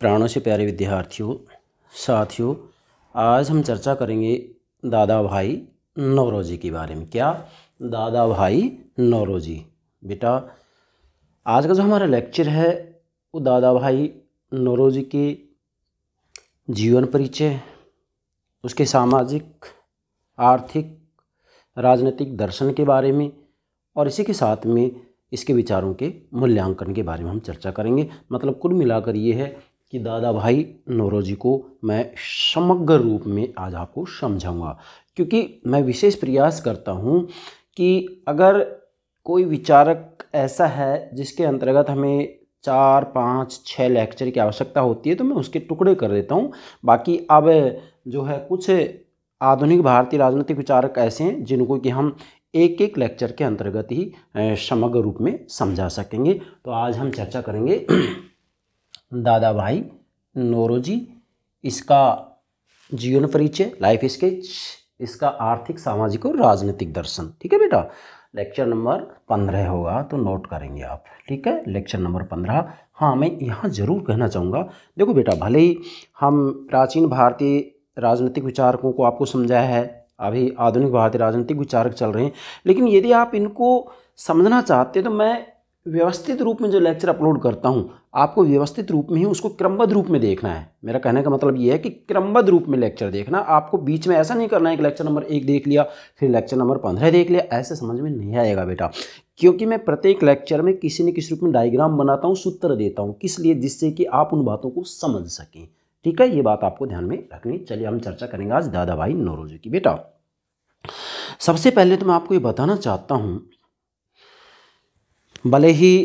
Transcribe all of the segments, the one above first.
प्राणों से प्यारे विद्यार्थियों साथियों आज हम चर्चा करेंगे दादा भाई नौरोजी के बारे में क्या दादा भाई नौरोजी बेटा आज का जो हमारा लेक्चर है वो दादा भाई नौरोजी के जीवन परिचय उसके सामाजिक आर्थिक राजनीतिक दर्शन के बारे में और इसी के साथ में इसके विचारों के मूल्यांकन के बारे में हम चर्चा करेंगे मतलब कुल मिलाकर ये है कि दादा भाई नौरोजी को मैं समग्र रूप में आज आपको समझाऊंगा क्योंकि मैं विशेष प्रयास करता हूँ कि अगर कोई विचारक ऐसा है जिसके अंतर्गत हमें चार पाँच छः लेक्चर की आवश्यकता होती है तो मैं उसके टुकड़े कर देता हूँ बाकी अब जो है कुछ आधुनिक भारतीय राजनीतिक विचारक ऐसे हैं जिनको कि हम एक एक लेक्चर के अंतर्गत ही समग्र रूप में समझा सकेंगे तो आज हम चर्चा करेंगे दादा भाई नोरोजी इसका जीवन परिचय लाइफ स्केच इसका आर्थिक सामाजिक और राजनीतिक दर्शन ठीक है बेटा लेक्चर नंबर पंद्रह होगा तो नोट करेंगे आप ठीक है लेक्चर नंबर पंद्रह हाँ मैं यहाँ ज़रूर कहना चाहूँगा देखो बेटा भले ही हम प्राचीन भारतीय राजनीतिक विचारकों को आपको समझाया है अभी आधुनिक भारतीय राजनीतिक विचारक चल रहे हैं लेकिन यदि आप इनको समझना चाहते हैं तो मैं व्यवस्थित रूप में जो लेक्चर अपलोड करता हूँ आपको व्यवस्थित रूप में ही उसको क्रमबद्ध रूप में देखना है मेरा कहने का मतलब ये है कि क्रमबद्ध रूप में लेक्चर देखना आपको बीच में ऐसा नहीं करना है कि लेक्चर नंबर एक देख लिया फिर लेक्चर नंबर पंद्रह देख लिया ऐसे समझ में नहीं आएगा बेटा क्योंकि मैं प्रत्येक लेक्चर में किसी न किसी रूप में डायग्राम बनाता हूँ सूत्र देता हूँ किस लिए जिससे कि आप उन बातों को समझ सकें ठीक है ये बात आपको ध्यान में रखनी चलिए हम चर्चा करेंगे आज दादा भाई नौरोजी की बेटा सबसे पहले तो मैं आपको ये बताना चाहता हूँ भले ही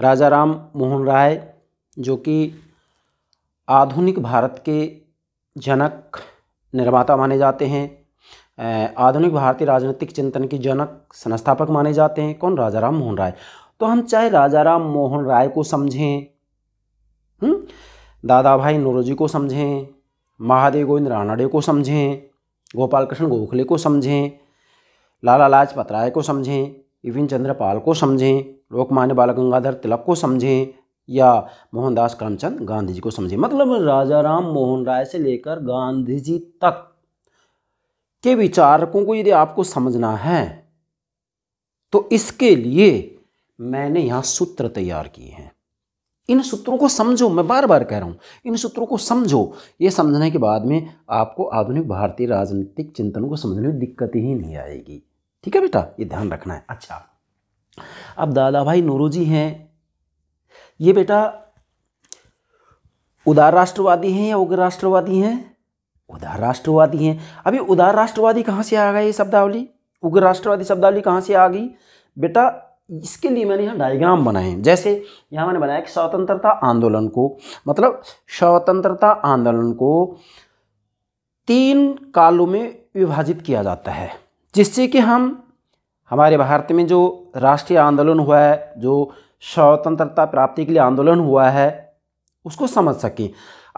राजा राम मोहन राय जो कि आधुनिक भारत के जनक निर्माता माने जाते हैं आधुनिक भारतीय राजनीतिक चिंतन के जनक संस्थापक माने जाते हैं कौन राजा राम मोहन राय तो हम चाहे राजा राम मोहन राय को समझें हुँ? हम्म, दादा भाई नोरोजी को समझें महादेव गोविंद रानाडे को समझें गोपाल कृष्ण गोखले को समझें लाला लाजपत राय को समझें इविन चंद्रपाल को समझें लोकमान्य बाल गंगाधर तिलक को समझें या मोहनदास करमचंद गांधी जी को समझें मतलब राजा राम मोहन राय से लेकर गांधी जी तक के विचारकों को यदि आपको समझना है तो इसके लिए मैंने यहाँ सूत्र तैयार किए हैं इन सूत्रों को समझो मैं बार बार कह रहा हूँ इन सूत्रों को समझो ये समझने के बाद में आपको आधुनिक भारतीय राजनीतिक चिंतन को समझने में दिक्कत ही नहीं आएगी ठीक है बेटा ये ध्यान रखना है अच्छा अब दादा भाई नूरोजी हैं ये बेटा उदार राष्ट्रवादी हैं या उग्र राष्ट्रवादी हैं उदार राष्ट्रवादी हैं अभी उदार राष्ट्रवादी कहाँ से आ गए ये शब्दावली उग्र राष्ट्रवादी शब्दावली कहाँ से आ गई बेटा इसके लिए मैंने यहाँ डायग्राम बनाए हैं जैसे यहाँ मैंने बनाया कि स्वतंत्रता आंदोलन को मतलब स्वतंत्रता आंदोलन को तीन कालों में विभाजित किया जाता है जिससे कि हम हमारे भारत में जो राष्ट्रीय आंदोलन हुआ है जो स्वतंत्रता प्राप्ति के लिए आंदोलन हुआ है उसको समझ सकें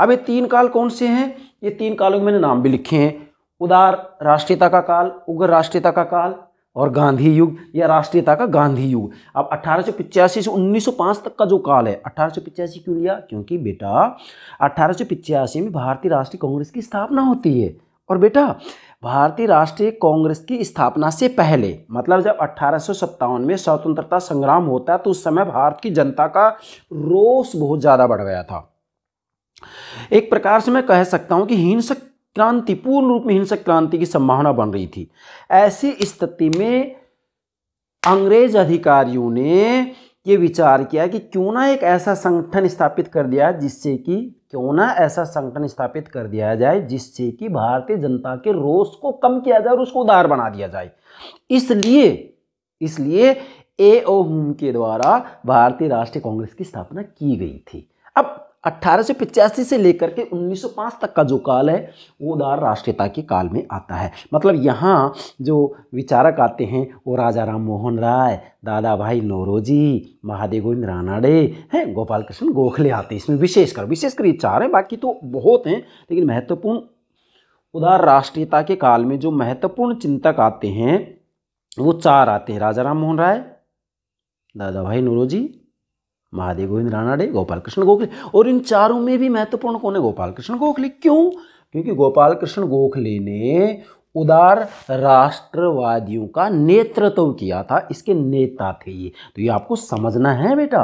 अब ये तीन काल कौन से हैं ये तीन कालों के मैंने नाम भी लिखे हैं उदार राष्ट्रीयता का काल उग्र राष्ट्रीयता का काल और गांधी युग या राष्ट्रीयता का गांधी युग अब अट्ठारह से 1905 तक का जो काल है अट्ठारह क्यों लिया क्योंकि बेटा अट्ठारह में भारतीय राष्ट्रीय कांग्रेस की स्थापना होती है और बेटा भारतीय राष्ट्रीय कांग्रेस की स्थापना से पहले मतलब जब अठारह में स्वतंत्रता संग्राम होता है तो उस समय भारत की जनता का रोष बहुत ज़्यादा बढ़ गया था एक प्रकार से मैं कह सकता हूं कि हिंसक क्रांति पूर्ण रूप में हिंसक क्रांति की संभावना बन रही थी ऐसी स्थिति में अंग्रेज अधिकारियों ने ये विचार किया कि क्यों ना एक ऐसा संगठन स्थापित कर दिया जिससे कि क्यों ना ऐसा संगठन स्थापित कर दिया जाए जिससे कि भारतीय जनता के रोष को कम किया जाए और उसको उदार बना दिया जाए इसलिए इसलिए ए ओ के द्वारा भारतीय राष्ट्रीय कांग्रेस की स्थापना की गई थी अब अट्ठारह से लेकर के 1905 तक का जो काल है वो उदार राष्ट्रीयता के काल में आता है मतलब यहाँ जो विचारक आते हैं वो राजा राम मोहन राय दादा भाई नौरोजी महादेव गोविंद रानाडे हैं गोपाल कृष्ण गोखले आते हैं इसमें विशेषकर विशेषकर ये चार हैं बाकी तो बहुत हैं लेकिन महत्वपूर्ण उदार राष्ट्रीयता के काल में जो महत्वपूर्ण चिंतक आते हैं वो चार आते हैं राजा राम मोहन राय दादा भाई नौरोजी महादेव गोविंद रानाडे गोपाल कृष्ण गोखले और इन चारों में भी महत्वपूर्ण कौन है गोपाल कृष्ण गोखले क्यों क्योंकि गोपाल कृष्ण गोखले ने उदार राष्ट्रवादियों का नेतृत्व किया था इसके नेता थे ये तो ये आपको समझना है बेटा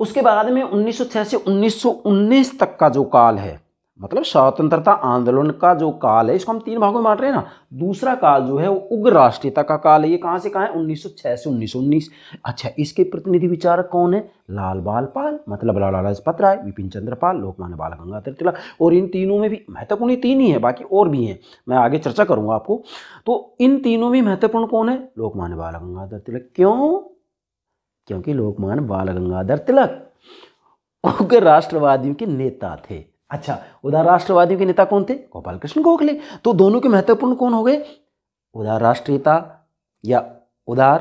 उसके बाद में उन्नीस से 1919 तक का जो काल है मतलब स्वतंत्रता आंदोलन का जो काल है इसको हम तीन भागों में बांट रहे हैं ना दूसरा काल जो है वो उग्र राष्ट्रीयता का काल है ये कहाँ से कहाँ है 1906 से उन्नीस अच्छा इसके प्रतिनिधि विचारक कौन है लाल बाल पाल मतलब लाला लाजपत राय विपिन चंद्र पाल लोकमान्य बाल गंगाधर तिलक और इन तीनों में भी महत्वपूर्ण ये तीन ही है बाकी और भी हैं मैं आगे चर्चा करूंगा आपको तो इन तीनों में महत्वपूर्ण कौन है लोकमान्य बाल गंगाधर तिलक क्यों क्योंकि लोकमान्य बाल गंगाधर तिलक उग्र राष्ट्रवादियों के नेता थे अच्छा उदार राष्ट्रवादियों के नेता कौन थे गोपाल कृष्ण गोखले तो दोनों के महत्वपूर्ण कौन हो गए उदार राष्ट्रीयता या उदार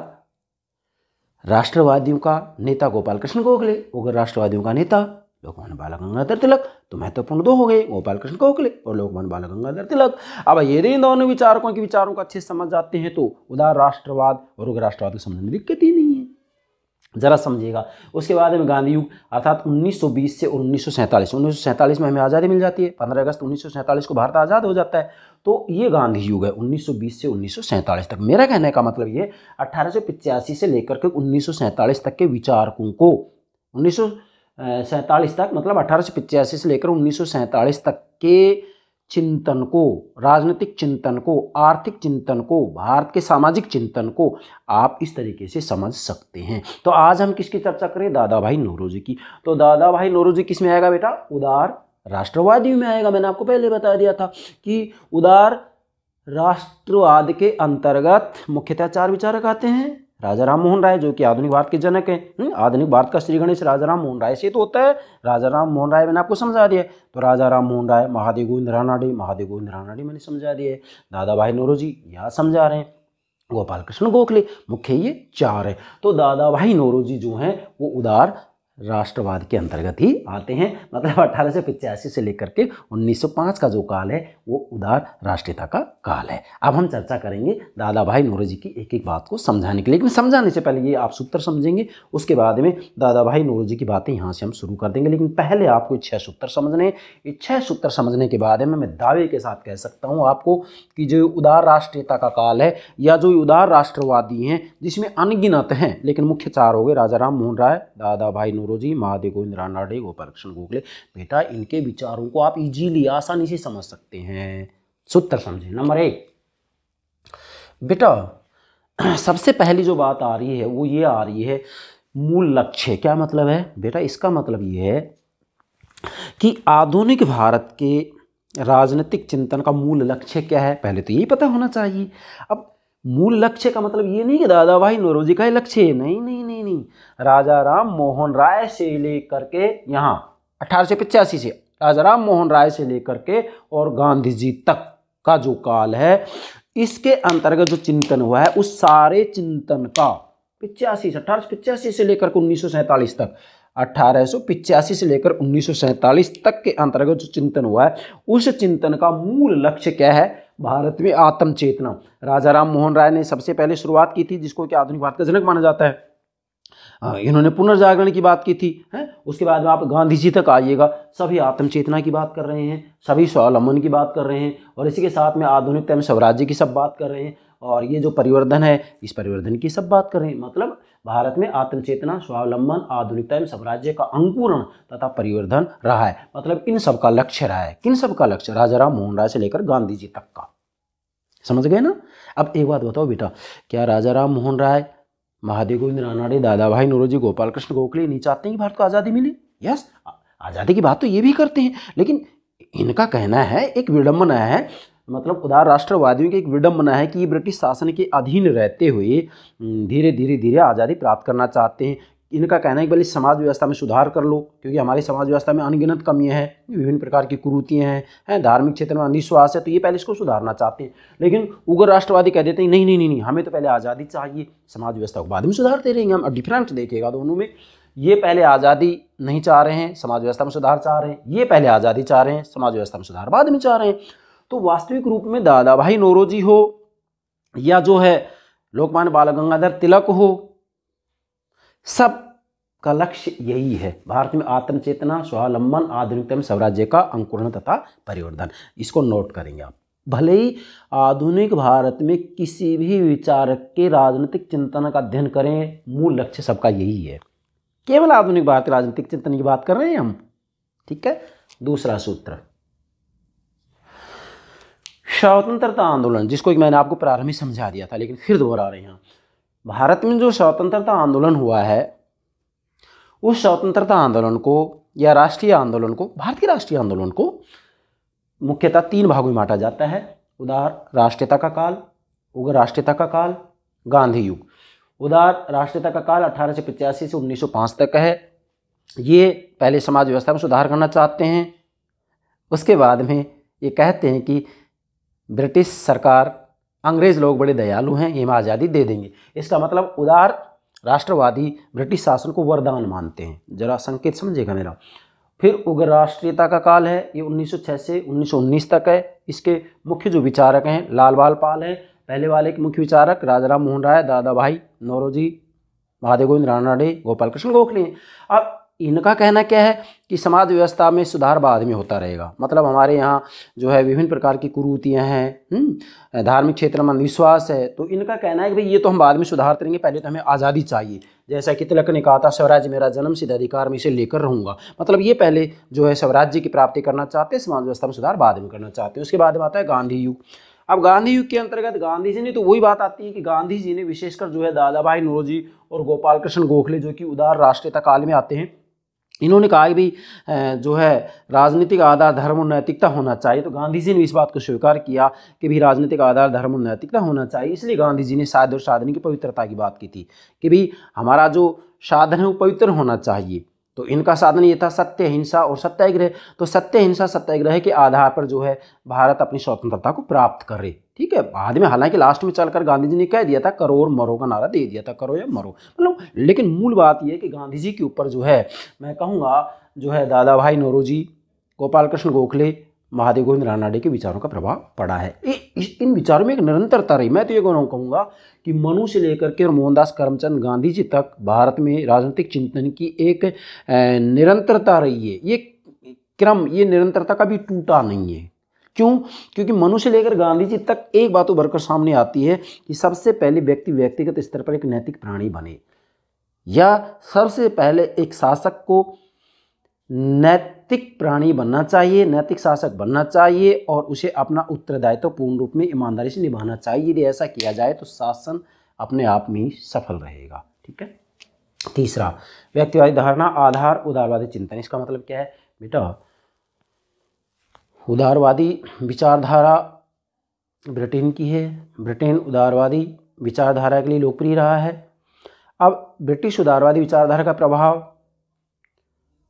राष्ट्रवादियों का नेता गोपाल कृष्ण गोखले उग्र राष्ट्रवादियों का नेता लोकमान बाल गंगाधर तिलक तो महत्वपूर्ण दो हो गए गोपाल कृष्ण गोखले और लोकमान बाल गंगाधर तिलक अब यदि इन दोनों विचारकों के विचारों को अच्छे समझ जाते हैं तो उदार राष्ट्रवाद और उग्र राष्ट्रवाद के समझने में दिक्कत ही नहीं ज़रा समझिएगा उसके बाद में गांधी युग अर्थात 1920 से 1947 1947 में हमें आज़ादी मिल जाती है 15 अगस्त 1947 को भारत आज़ाद हो जाता है तो ये गांधी युग है 1920 से 1947 तक मेरा कहने का मतलब ये अट्ठारह से लेकर के 1947 तक के विचारकों को उन्नीस तक मतलब अट्ठारह से लेकर उन्नीस तक के चिंतन को राजनीतिक चिंतन को आर्थिक चिंतन को भारत के सामाजिक चिंतन को आप इस तरीके से समझ सकते हैं तो आज हम किसकी चर्चा करें दादा भाई नोरोजी की तो दादा भाई नोरोजी किस में आएगा बेटा उदार राष्ट्रवादी में आएगा मैंने आपको पहले बता दिया था कि उदार राष्ट्रवाद के अंतर्गत मुख्यतः चार विचारक आते हैं राजा राम मोहन राय जो कि आधुनिक भारत के जनक है हम्म, आधुनिक भारत का श्री गणेश राजा राम मोहन राय से तो होता है राजा राम मोहन राय मैंने आपको समझा दिया तो राजा राम मोहन राय महादेव गोविंद रानाडी महादेव गोविंद रानाडी मैंने समझा दिया है दादा भाई नोरोजी यहाँ समझा रहे हैं गोपाल कृष्ण गोखले मुख्य ये चार है तो दादा भाई नोरोजी जो हैं वो उदार राष्ट्रवाद के अंतर्गत ही आते हैं मतलब अठारह से पिचासी से लेकर के 1905 का जो काल है वो उदार राष्ट्रीयता का काल है अब हम चर्चा करेंगे दादा भाई जी की एक एक बात को समझाने के लिए लेकिन समझाने से पहले ये आप सूत्र समझेंगे उसके बाद में दादा भाई जी की बातें यहाँ से हम शुरू कर देंगे लेकिन पहले आपको छः सूत्र समझने ये छः सूत्र समझने के बाद में मैं दावे के साथ कह सकता हूँ आपको कि जो उदार राष्ट्रीयता का काल है या जो उदार राष्ट्रवादी हैं जिसमें अनगिनत हैं लेकिन मुख्य चार हो गए राजा राम मोहन राय दादा भाई टेक्नोलॉजी महादेव इंदिरा नाडे गोपाल कृष्ण गोखले बेटा इनके विचारों को आप इजीली आसानी से समझ सकते हैं सूत्र समझे नंबर एक बेटा सबसे पहली जो बात आ रही है वो ये आ रही है मूल लक्ष्य क्या मतलब है बेटा इसका मतलब ये है कि आधुनिक भारत के राजनीतिक चिंतन का मूल लक्ष्य क्या है पहले तो यही पता होना चाहिए अब मूल लक्ष्य का मतलब ये नहीं कि दादा भाई नोरोजी का ही लक्ष्य है नहीं नहीं नहीं नहीं राजा राम मोहन राय से लेकर के यहाँ अठारह से राजा राम मोहन राय से लेकर के और गांधी जी तक का जो काल है इसके अंतर्गत जो चिंतन हुआ है उस सारे चिंतन का पिचासी से अठारह से लेकर के उन्नीस तक अठारह से लेकर उन्नीस तक के अंतर्गत जो चिंतन हुआ है उस चिंतन का मूल लक्ष्य क्या है भारत में आत्म चेतना राजा राम मोहन राय ने सबसे पहले शुरुआत की थी जिसको कि आधुनिक भारत का जनक माना जाता है इन्होंने पुनर्जागरण की बात की थी है उसके बाद में आप गांधी जी तक आइएगा सभी आत्म चेतना की बात कर रहे हैं सभी स्वावलंबन की बात कर रहे हैं और इसी के साथ में आधुनिकता में स्वराज्य की सब बात कर रहे हैं और ये जो परिवर्धन है इस परिवर्धन की सब बात करें मतलब भारत में आत्मचेतना स्वावलंबन आधुनिकता एवं साम्राज्य का अंकुरण तथा परिवर्धन रहा है मतलब इन सब का लक्ष्य रहा है किन सब का लक्ष्य राजा राम मोहन राय से लेकर गांधी जी तक का समझ गए ना अब एक बात बताओ बेटा क्या राजा राम मोहन राय महादेव गोविंद रानाडे दादा भाई नोरोजी गोपाल कृष्ण गोखले नहीं चाहते हैं कि भारत को आज़ादी मिले यस आज़ादी की बात तो ये भी करते हैं लेकिन इनका कहना है एक विडम्बना है मतलब उदार राष्ट्रवादियों की एक विडम्बना है कि ये ब्रिटिश शासन के अधीन रहते हुए धीरे धीरे धीरे आज़ादी प्राप्त करना चाहते हैं इनका कहना है कि भले समाज व्यवस्था में सुधार कर लो क्योंकि हमारी समाज व्यवस्था में अनगिनत कमियाँ हैं विभिन्न प्रकार की कुरूतियाँ हैं हैं धार्मिक क्षेत्र में अंधविश्वास है तो ये पहले इसको सुधारना चाहते हैं लेकिन उग्र राष्ट्रवादी कह देते हैं नहीं नहीं नहीं नहीं हमें तो पहले आज़ादी चाहिए समाज व्यवस्था को बाद में सुधारते रहेंगे हम डिफरेंस देखेगा दोनों में ये पहले आज़ादी नहीं चाह रहे हैं समाज व्यवस्था में सुधार चाह रहे हैं ये पहले आज़ादी चाह रहे हैं समाज व्यवस्था में सुधार बाद में चाह रहे हैं तो वास्तविक रूप में दादा भाई नोरोजी हो या जो है लोकमान्य बाल गंगाधर तिलक हो सब का लक्ष्य यही है भारत में आत्म चेतना स्वावलंबन आधुनिकतम स्वराज्य का अंकुरण तथा परिवर्तन इसको नोट करेंगे आप भले ही आधुनिक भारत में किसी भी विचारक के राजनीतिक चिंतन का अध्ययन करें मूल लक्ष्य सबका यही है केवल आधुनिक भारत के राजनीतिक चिंतन की बात कर रहे हैं हम ठीक है दूसरा सूत्र स्वतंत्रता आंदोलन जिसको मैंने आपको प्रारंभिक समझा दिया था लेकिन फिर दोहरा रहे हैं भारत में जो स्वतंत्रता आंदोलन हुआ है उस स्वतंत्रता आंदोलन को या राष्ट्रीय आंदोलन को भारतीय राष्ट्रीय आंदोलन को मुख्यतः तीन भागों में बांटा जाता है उदार राष्ट्रीयता का काल उग्र राष्ट्रीयता का काल गांधी युग उदार राष्ट्रीयता का काल अठारह से पाँच तक है ये पहले समाज व्यवस्था में सुधार करना चाहते हैं उसके बाद में ये कहते हैं कि ब्रिटिश सरकार अंग्रेज़ लोग बड़े दयालु हैं ये हमें आज़ादी दे देंगे इसका मतलब उदार राष्ट्रवादी ब्रिटिश शासन को वरदान मानते हैं जरा संकेत समझेगा मेरा फिर उग्र राष्ट्रीयता का काल है ये 1906 से 1919 तक है इसके मुख्य जो विचारक हैं लाल बाल पाल हैं पहले वाले के मुख्य विचारक राजा राम मोहन राय दादा भाई नौरोजी महादेव गोविंद राणा राणे गोपाल कृष्ण गोखले हैं अब इनका कहना क्या है कि समाज व्यवस्था में सुधार बाद में होता रहेगा मतलब हमारे यहाँ जो है विभिन्न प्रकार की कुरूतियाँ हैं हम्म, धार्मिक क्षेत्र में अंधविश्वास है तो इनका कहना है कि भाई ये तो हम बाद में सुधार करेंगे पहले तो हमें आज़ादी चाहिए जैसा कि तिलक ने कहा था स्वराज्य मेरा जन्म सिद्ध अधिकार में इसे लेकर रहूँगा मतलब ये पहले जो है स्वराज्य की प्राप्ति करना चाहते हैं समाज व्यवस्था में सुधार बाद में करना चाहते हैं उसके बाद में आता है गांधी युग अब गांधी युग के अंतर्गत गांधी जी ने तो वही बात आती है कि गांधी जी ने विशेषकर जो है दादा भाई नौरोजी और गोपाल कृष्ण गोखले जो कि उदार राष्ट्रीयता काल में आते हैं इन्होंने कहा कि भाई जो है राजनीतिक आधार धर्म और नैतिकता होना चाहिए तो गांधी जी ने इस बात को स्वीकार किया कि भाई राजनीतिक आधार धर्म और नैतिकता होना चाहिए इसलिए गांधी जी ने साध और साधनी की पवित्रता की बात की थी कि भाई हमारा जो साधन है वो पवित्र होना चाहिए तो इनका साधन ये था सत्य हिंसा और सत्याग्रह तो सत्य हिंसा सत्याग्रह के आधार पर जो है भारत अपनी स्वतंत्रता को प्राप्त करे ठीक है बाद में हालांकि लास्ट में चलकर गांधी जी ने कह दिया था करो और मरो का नारा दे दिया था करो या मरो मतलब लेकिन मूल बात यह कि गांधी जी के ऊपर जो है मैं कहूँगा जो है दादा भाई नौरोजी गोपाल कृष्ण गोखले महादेव गोविंद रानाडे के विचारों का प्रभाव पड़ा है इ, इन विचारों में एक निरंतरता रही मैं तो ये गौरव कहूँगा कि मनु से लेकर के और मोहनदास करमचंद गांधी जी तक भारत में राजनीतिक चिंतन की एक निरंतरता रही है ये क्रम ये निरंतरता कभी टूटा नहीं है क्यों क्योंकि मनुष्य लेकर गांधी जी तक एक बात उभर कर सामने आती है कि सबसे पहले व्यक्ति व्यक्तिगत स्तर पर एक नैतिक प्राणी बने या सबसे पहले एक शासक को नैतिक प्राणी बनना चाहिए नैतिक शासक बनना चाहिए और उसे अपना उत्तरदायित्व पूर्ण रूप में ईमानदारी से निभाना चाहिए यदि ऐसा किया जाए तो शासन अपने आप में ही सफल रहेगा ठीक है तीसरा व्यक्तिवादी धारणा आधार उदारवादी चिंतन इसका मतलब क्या है बेटा उदारवादी विचारधारा ब्रिटेन की है ब्रिटेन उदारवादी विचारधारा के लिए लोकप्रिय रहा है अब ब्रिटिश उदारवादी विचारधारा का प्रभाव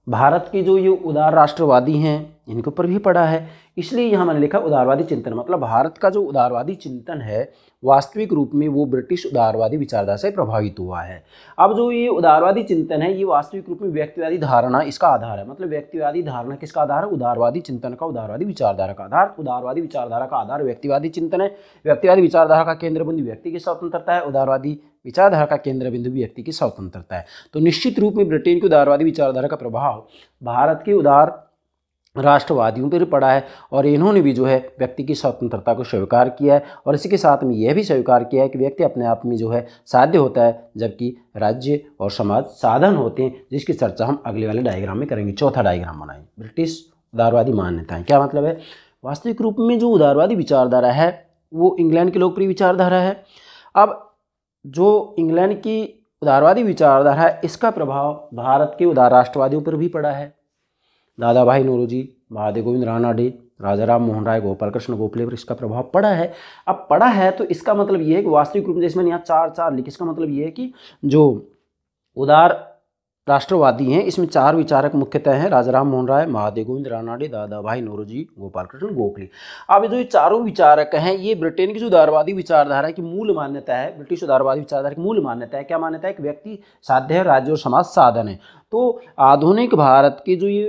भारत के जो ये उदार राष्ट्रवादी हैं इनके ऊपर भी पड़ा है इसलिए यहाँ मैंने लिखा उदारवादी चिंतन मतलब भारत का जो उदारवादी चिंतन है वास्तविक रूप में वो ब्रिटिश उदारवादी विचारधारा से प्रभावित हुआ है अब जो ये उदारवादी चिंतन है ये वास्तविक रूप में व्यक्तिवादी धारणा इसका आधार है मतलब व्यक्तिवादी धारणा किसका आधार है उदारवादी चिंतन का उदारवादी विचारधारा का आधार उदारवादी विचारधारा का आधार व्यक्तिवादी चिंतन है व्यक्तिवादी विचारधारा का केंद्र बिंदु व्यक्ति की स्वतंत्रता है उदारवादी विचारधारा का केंद्र बिंदु व्यक्ति की स्वतंत्रता है तो निश्चित रूप में ब्रिटेन की उदारवादी विचारधारा का प्रभाव भारत के उदार राष्ट्रवादियों पर पड़ा है और इन्होंने भी जो है व्यक्ति की स्वतंत्रता को स्वीकार किया है और इसी के साथ में यह भी स्वीकार किया है कि व्यक्ति अपने आप में जो है साध्य होता है जबकि राज्य और समाज साधन होते हैं जिसकी चर्चा हम अगले वाले डायग्राम में करेंगे चौथा डायग्राम बनाएंगे ब्रिटिश उदारवादी मान्यताएं क्या मतलब है वास्तविक रूप में जो उदारवादी विचारधारा है वो इंग्लैंड की लोकप्रिय विचारधारा है अब जो इंग्लैंड की उदारवादी विचारधारा है इसका प्रभाव भारत के उदार राष्ट्रवादियों पर भी पड़ा है दादा भाई जी महादेव गोविंद डे राजा राम मोहन राय गोपाल कृष्ण गोखले पर इसका प्रभाव पड़ा है अब पड़ा है तो इसका मतलब ये है कि वास्तविक रूप में जैसे मैंने यहाँ चार चार लिखे इसका मतलब ये है कि जो उदार राष्ट्रवादी हैं इसमें चार विचारक मुख्यतः हैं राजाराम मोहन राय महादेव गोविंद रानाडे दादा भाई नोरोजी गोपाल कृष्ण गोखले अब जो ये चारों विचारक हैं ये ब्रिटेन की जो उदारवादी विचारधारा की मूल मान्यता है ब्रिटिश उदारवादी विचारधारा की मूल मान्यता है क्या मान्यता है एक व्यक्ति साध्य है राज्य और समाज साधन है तो आधुनिक भारत के जो ये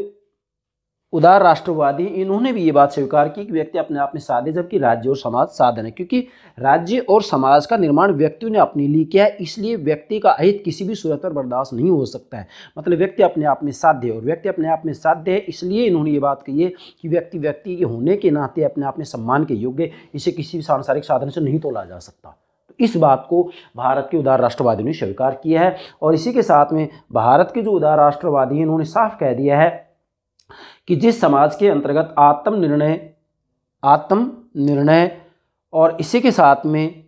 उदार राष्ट्रवादी इन्होंने भी ये बात स्वीकार की कि व्यक्ति अपने आप में साधे जबकि राज्य और समाज साधन है क्योंकि राज्य और समाज का निर्माण व्यक्ति ने अपने लिए किया है इसलिए व्यक्ति का अहित किसी भी सूरत पर बर्दाश्त नहीं हो सकता है मतलब व्यक्ति अपने आप में साध्य है और व्यक्ति अपने आप में साध्य है इसलिए इन्होंने ये बात कही है कि व्यक्ति व्यक्ति के होने के नाते अपने आप में सम्मान के योग्य इसे किसी भी सांसारिक साधन से नहीं तोला जा सकता तो इस बात को भारत के उदार राष्ट्रवादियों ने स्वीकार किया है और इसी के साथ में भारत के जो उदार राष्ट्रवादी हैं इन्होंने साफ कह दिया है कि जिस समाज के अंतर्गत आत्मनिर्णय आत्म निर्णय और इसी के साथ में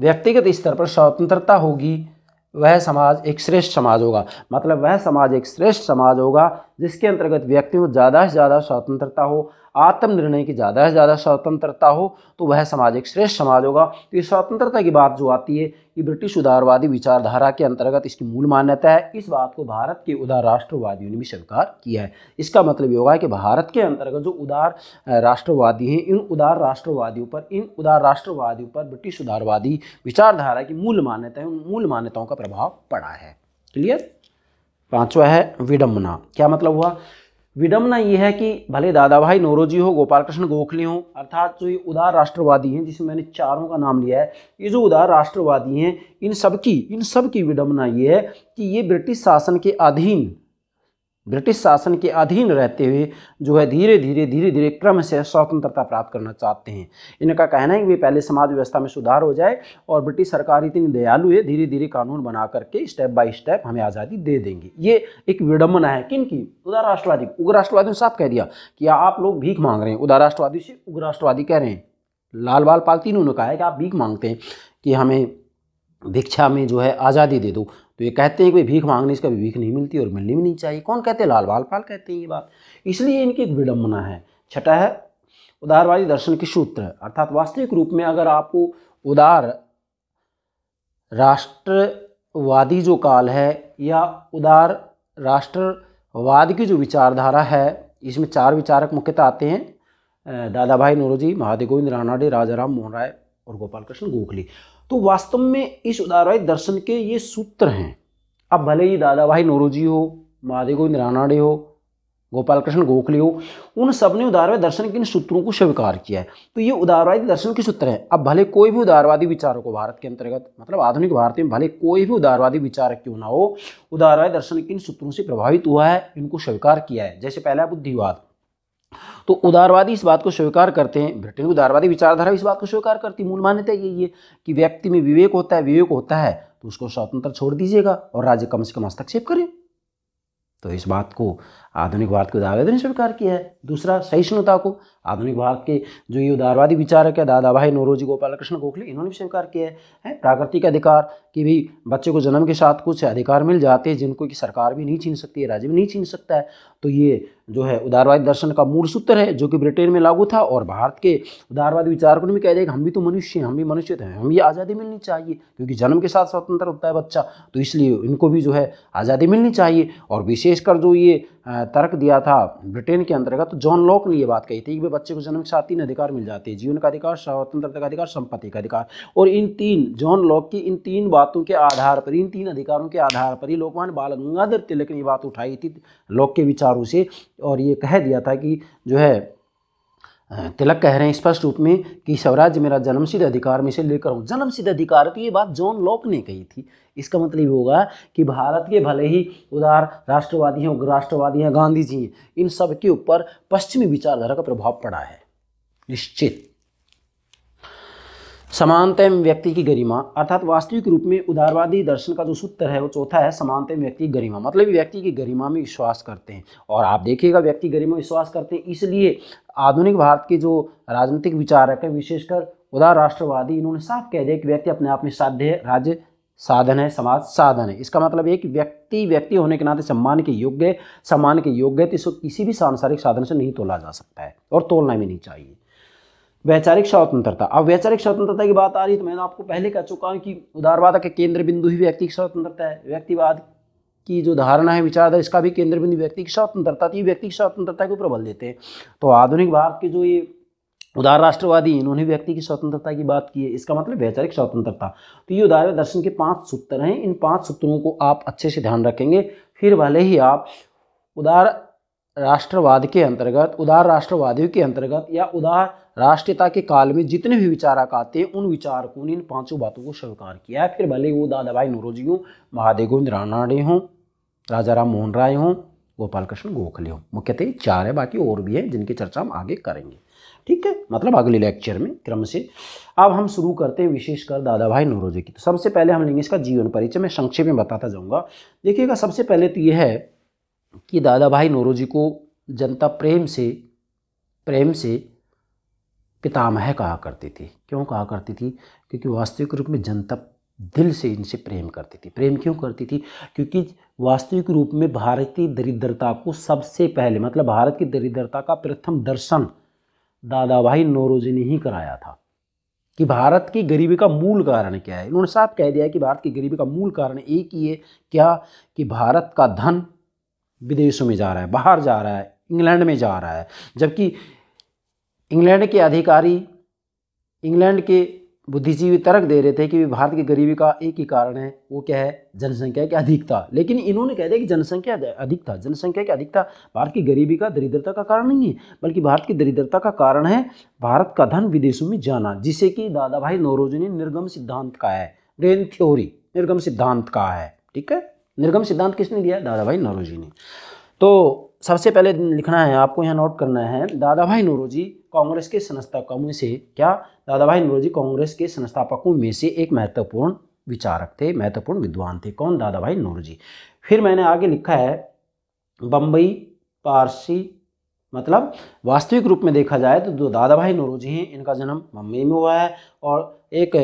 व्यक्तिगत स्तर पर स्वतंत्रता होगी वह समाज एक श्रेष्ठ समाज होगा मतलब वह समाज एक श्रेष्ठ समाज होगा जिसके अंतर्गत व्यक्ति को ज़्यादा से ज़्यादा स्वतंत्रता हो आत्मनिर्णय की ज़्यादा से ज़्यादा स्वतंत्रता हो तो वह समाज एक श्रेष्ठ समाज होगा तो इस स्वतंत्रता की बात जो आती है ये ब्रिटिश उदारवादी विचारधारा के अंतर्गत इसकी मूल मान्यता है इस बात को भारत के उदार राष्ट्रवादियों ने भी स्वीकार किया है इसका मतलब ये होगा कि भारत के अंतर्गत जो उदार राष्ट्रवादी हैं इन उदार राष्ट्रवादियों पर इन उदार राष्ट्रवादियों पर ब्रिटिश उदारवादी विचारधारा की मूल मान्यता उन मूल मान्यताओं का प्रभाव पड़ा है क्लियर पांचवा है विडम्बना क्या मतलब हुआ विडम्बना यह है कि भले दादा भाई नोरोजी हो गोपाल कृष्ण गोखले हो अर्थात जो ये उदार राष्ट्रवादी हैं जिसमें मैंने चारों का नाम लिया है ये जो उदार राष्ट्रवादी हैं इन सबकी इन सबकी विडम्बना ये है कि ये ब्रिटिश शासन के अधीन ब्रिटिश शासन के अधीन रहते हुए जो है धीरे धीरे धीरे धीरे क्रम से स्वतंत्रता प्राप्त करना चाहते हैं इनका कहना है कि पहले समाज व्यवस्था में सुधार हो जाए और ब्रिटिश सरकार इतनी दयालु है धीरे धीरे कानून बना करके स्टेप बाय स्टेप हमें आज़ादी दे देंगे ये एक विडम्बना है किन की उदार राष्ट्रवादी उग्र ने साफ कह दिया कि आप लोग भीख मांग रहे हैं उदार राष्ट्रवादी से उग्र राष्ट्रवादी कह रहे हैं लाल बाल पाल तीनों ने कहा है कि आप भीख मांगते हैं कि हमें भिक्षा में जो है आज़ादी दे दो तो ये कहते हैं कि भीख मांगने से कभी भीख नहीं मिलती और मिलनी भी नहीं चाहिए कौन कहते हैं लाल बाल पाल कहते हैं ये बात इसलिए इनकी एक विडम्बना है छठा है उदारवादी दर्शन के सूत्र अर्थात वास्तविक रूप में अगर आपको उदार राष्ट्रवादी जो काल है या उदार राष्ट्रवाद की जो विचारधारा है इसमें चार विचारक मुख्यतः आते हैं दादा भाई नोरोजी महादेव गोविंद राजा राजाराम मोहन राय और गोपाल कृष्ण गोखली तो वास्तव में इस उदारवादी दर्शन के ये सूत्र हैं अब भले ही दादा भाई नोरोजी हो महादेव गोविंद रानाडे हो गोपाल कृष्ण गोखले हो उन सब ने उदारवादी दर्शन के इन सूत्रों को स्वीकार किया है तो ये उदारवादी दर्शन के सूत्र हैं अब भले कोई भी उदारवादी विचारक हो भारत के अंतर्गत मतलब आधुनिक भारत में भले कोई भी उदारवादी विचारक क्यों ना हो उदारवादी दर्शन के इन सूत्रों से प्रभावित हुआ है इनको स्वीकार किया है जैसे पहला बुद्धिवाद तो उदारवादी इस बात को स्वीकार करते हैं ब्रिटेन की उदारवादी विचारधारा इस बात को स्वीकार करती है मूल मान्यता यही है कि व्यक्ति में विवेक होता है विवेक होता है तो उसको स्वतंत्र छोड़ दीजिएगा और राज्य कम से कम हस्तक्षेप करें तो इस बात को आधुनिक भारत के उदारवाद ने स्वीकार किया है दूसरा सहिष्णुता को आधुनिक भारत के जो ये उदारवादी विचारक है दादा भाई नौरोजी गोपाल कृष्ण गोखले इन्होंने भी स्वीकार किया है, प्राकृतिक अधिकार कि भी बच्चे को जन्म के साथ कुछ अधिकार मिल जाते हैं जिनको कि सरकार भी नहीं छीन सकती है राज्य भी नहीं छीन सकता है तो ये जो है उदारवादी दर्शन का मूल सूत्र है जो कि ब्रिटेन में लागू था और भारत के उदारवादी विचारकों ने भी कह दिया कि हम भी तो मनुष्य हैं हम भी मनुष्य तो हैं हमें आज़ादी मिलनी चाहिए क्योंकि जन्म के साथ स्वतंत्र होता है बच्चा तो इसलिए इनको भी जो है आज़ादी मिलनी चाहिए और विशेषकर जो ये तर्क दिया था ब्रिटेन के अंतर्गत तो जॉन लॉक ने ये बात कही थी कि बच्चे को जन्म के साथ तीन अधिकार मिल जाते हैं जीवन का अधिकार स्वतंत्रता का अधिकार संपत्ति का अधिकार और इन तीन जॉन लॉक की इन तीन बातों के आधार पर इन तीन अधिकारों के आधार पर ही लोकमान बाल गंगाधर तिलक ने ये बात उठाई थी लॉक के विचारों से और ये कह दिया था कि जो है तिलक कह रहे हैं स्पष्ट रूप में कि स्वराज्य मेरा जन्मसिद्ध अधिकार में से लेकर हूँ जन्मसिद्ध अधिकार तो ये बात जॉन लॉक ने कही थी इसका मतलब ये होगा कि भारत के भले ही उदार राष्ट्रवादी हैं उग्रराष्ट्रवादी हैं गांधी जी हैं इन सब के ऊपर पश्चिमी विचारधारा का प्रभाव पड़ा है निश्चित समानतम व्यक्ति की गरिमा अर्थात वास्तविक रूप में उदारवादी दर्शन का जो सूत्र है वो चौथा है समानतम व्यक्ति की गरिमा मतलब व्यक्ति की गरिमा में विश्वास करते हैं और आप देखिएगा व्यक्ति गरिमा में विश्वास करते हैं इसलिए आधुनिक भारत के जो राजनीतिक विचारक हैं विशेषकर उदार राष्ट्रवादी इन्होंने साफ कह दिया कि व्यक्ति अपने आप में साध्य है राज्य साधन है समाज साधन है इसका मतलब एक व्यक्ति व्यक्ति होने के नाते सम्मान के योग्य सम्मान के योग्य तो इसको किसी भी सांसारिक साधन से नहीं तोला जा सकता है और तोलना भी नहीं चाहिए वैचारिक स्वतंत्रता अब वैचारिक स्वतंत्रता की बात आ रही है तो मैंने आपको पहले कह चुका हूँ कि उदारवाद का केंद्र बिंदु ही व्यक्ति की स्वतंत्रता है व्यक्तिवाद की जो धारणा है विचारधारा इसका भी केंद्र बिंदु व्यक्ति की स्वतंत्रता तो ये व्यक्ति की स्वतंत्रता के ऊपर बल देते हैं तो आधुनिक भारत के जो ये उदार राष्ट्रवादी इन्होंने व्यक्ति की स्वतंत्रता की बात की है इसका मतलब वैचारिक स्वतंत्रता तो ये उदार दर्शन के पांच सूत्र हैं इन पांच सूत्रों को आप अच्छे से ध्यान रखेंगे फिर भले ही आप उदार राष्ट्रवाद के अंतर्गत उदार राष्ट्रवादियों के अंतर्गत या उदार राष्ट्रीयता के काल में जितने भी विचारक आते हैं उन विचारकों ने इन पांचों बातों को स्वीकार किया है फिर भले वो दादा भाई नोरोजी हों महादेव गोविंद रानाडे हों राजा राम मोहन राय हों गोपाल कृष्ण गोखले हों मुख्यतः चार है बाकी और भी हैं जिनकी चर्चा हम आगे करेंगे ठीक है मतलब अगले लेक्चर में क्रम से अब हम शुरू करते हैं विशेषकर दादा भाई नोरोजी की तो सबसे पहले हम लेंगे इसका जीवन परिचय मैं संक्षेप में बताता जाऊँगा देखिएगा सबसे पहले तो यह है कि दादा भाई नोरोजी को जनता प्रेम से प्रेम से पितामह कहा करती थी क्यों कहा करती थी क्योंकि वास्तविक रूप में जनता दिल से इनसे प्रेम करती थी प्रेम क्यों करती थी क्योंकि वास्तविक रूप में भारतीय दरिद्रता को सबसे पहले मतलब भारत की दरिद्रता का प्रथम दर्शन दादा भाई नौरोजी ने ही कराया था कि भारत की गरीबी का मूल कारण क्या है इन्होंने साफ कह दिया कि भारत की गरीबी का मूल कारण एक ही है क्या कि भारत का धन विदेशों में जा रहा है बाहर जा रहा है इंग्लैंड में जा रहा है जबकि इंग्लैंड के अधिकारी इंग्लैंड के बुद्धिजीवी तर्क दे रहे थे कि भारत की गरीबी का एक ही कारण है वो क्या है जनसंख्या की अधिकता लेकिन इन्होंने कह दिया कि जनसंख्या अधिकता जनसंख्या की अधिकता भारत की गरीबी का दरिद्रता का कारण नहीं है बल्कि भारत की दरिद्रता का कारण है भारत का धन विदेशों में जाना जिसे कि दादा भाई नौरोजी ने निर्गम सिद्धांत कहा है ब्रेन थ्योरी निर्गम सिद्धांत कहा है ठीक है निर्गम सिद्धांत किसने दिया दादा भाई नौरोजी ने तो सबसे पहले लिखना है आपको यहाँ नोट करना है दादा भाई नौरोजी कांग्रेस के संस्थापकों में से क्या दादा भाई नौरोजी कांग्रेस के संस्थापकों में से एक महत्वपूर्ण विचारक थे महत्वपूर्ण विद्वान थे कौन दादा भाई नौरोजी फिर मैंने आगे लिखा है बम्बई पारसी मतलब वास्तविक रूप में देखा जाए तो जो दादा भाई नौरोजी हैं इनका जन्म बम्बई में हुआ है और एक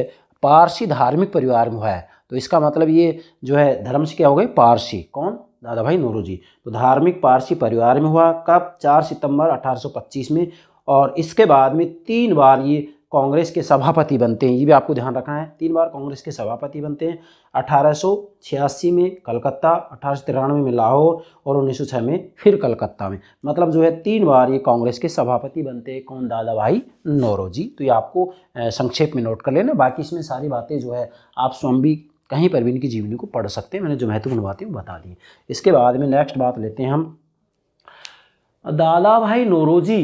पारसी धार्मिक परिवार में हुआ है तो इसका मतलब ये जो है धर्म से क्या हो गए पारसी कौन दादा भाई नौरोजी तो धार्मिक पारसी परिवार में हुआ कब 4 सितंबर 1825 में और इसके बाद में तीन बार ये कांग्रेस के सभापति बनते हैं ये भी आपको ध्यान रखना है तीन बार कांग्रेस के सभापति बनते हैं अठारह में कलकत्ता अठारह में लाहौर और 1906 में फिर कलकत्ता में मतलब जो है तीन बार ये कांग्रेस के सभापति बनते हैं कौन दादा भाई नौरोजी तो ये आपको संक्षेप में नोट कर लेना बाकी इसमें सारी बातें जो है आप स्वयं भी कहीं पर भी इनकी जीवनी को पढ़ सकते हैं मैंने जो महत्वपूर्ण बातें वो बता दी इसके बाद में नेक्स्ट बात लेते हैं हम दादा भाई नौरोजी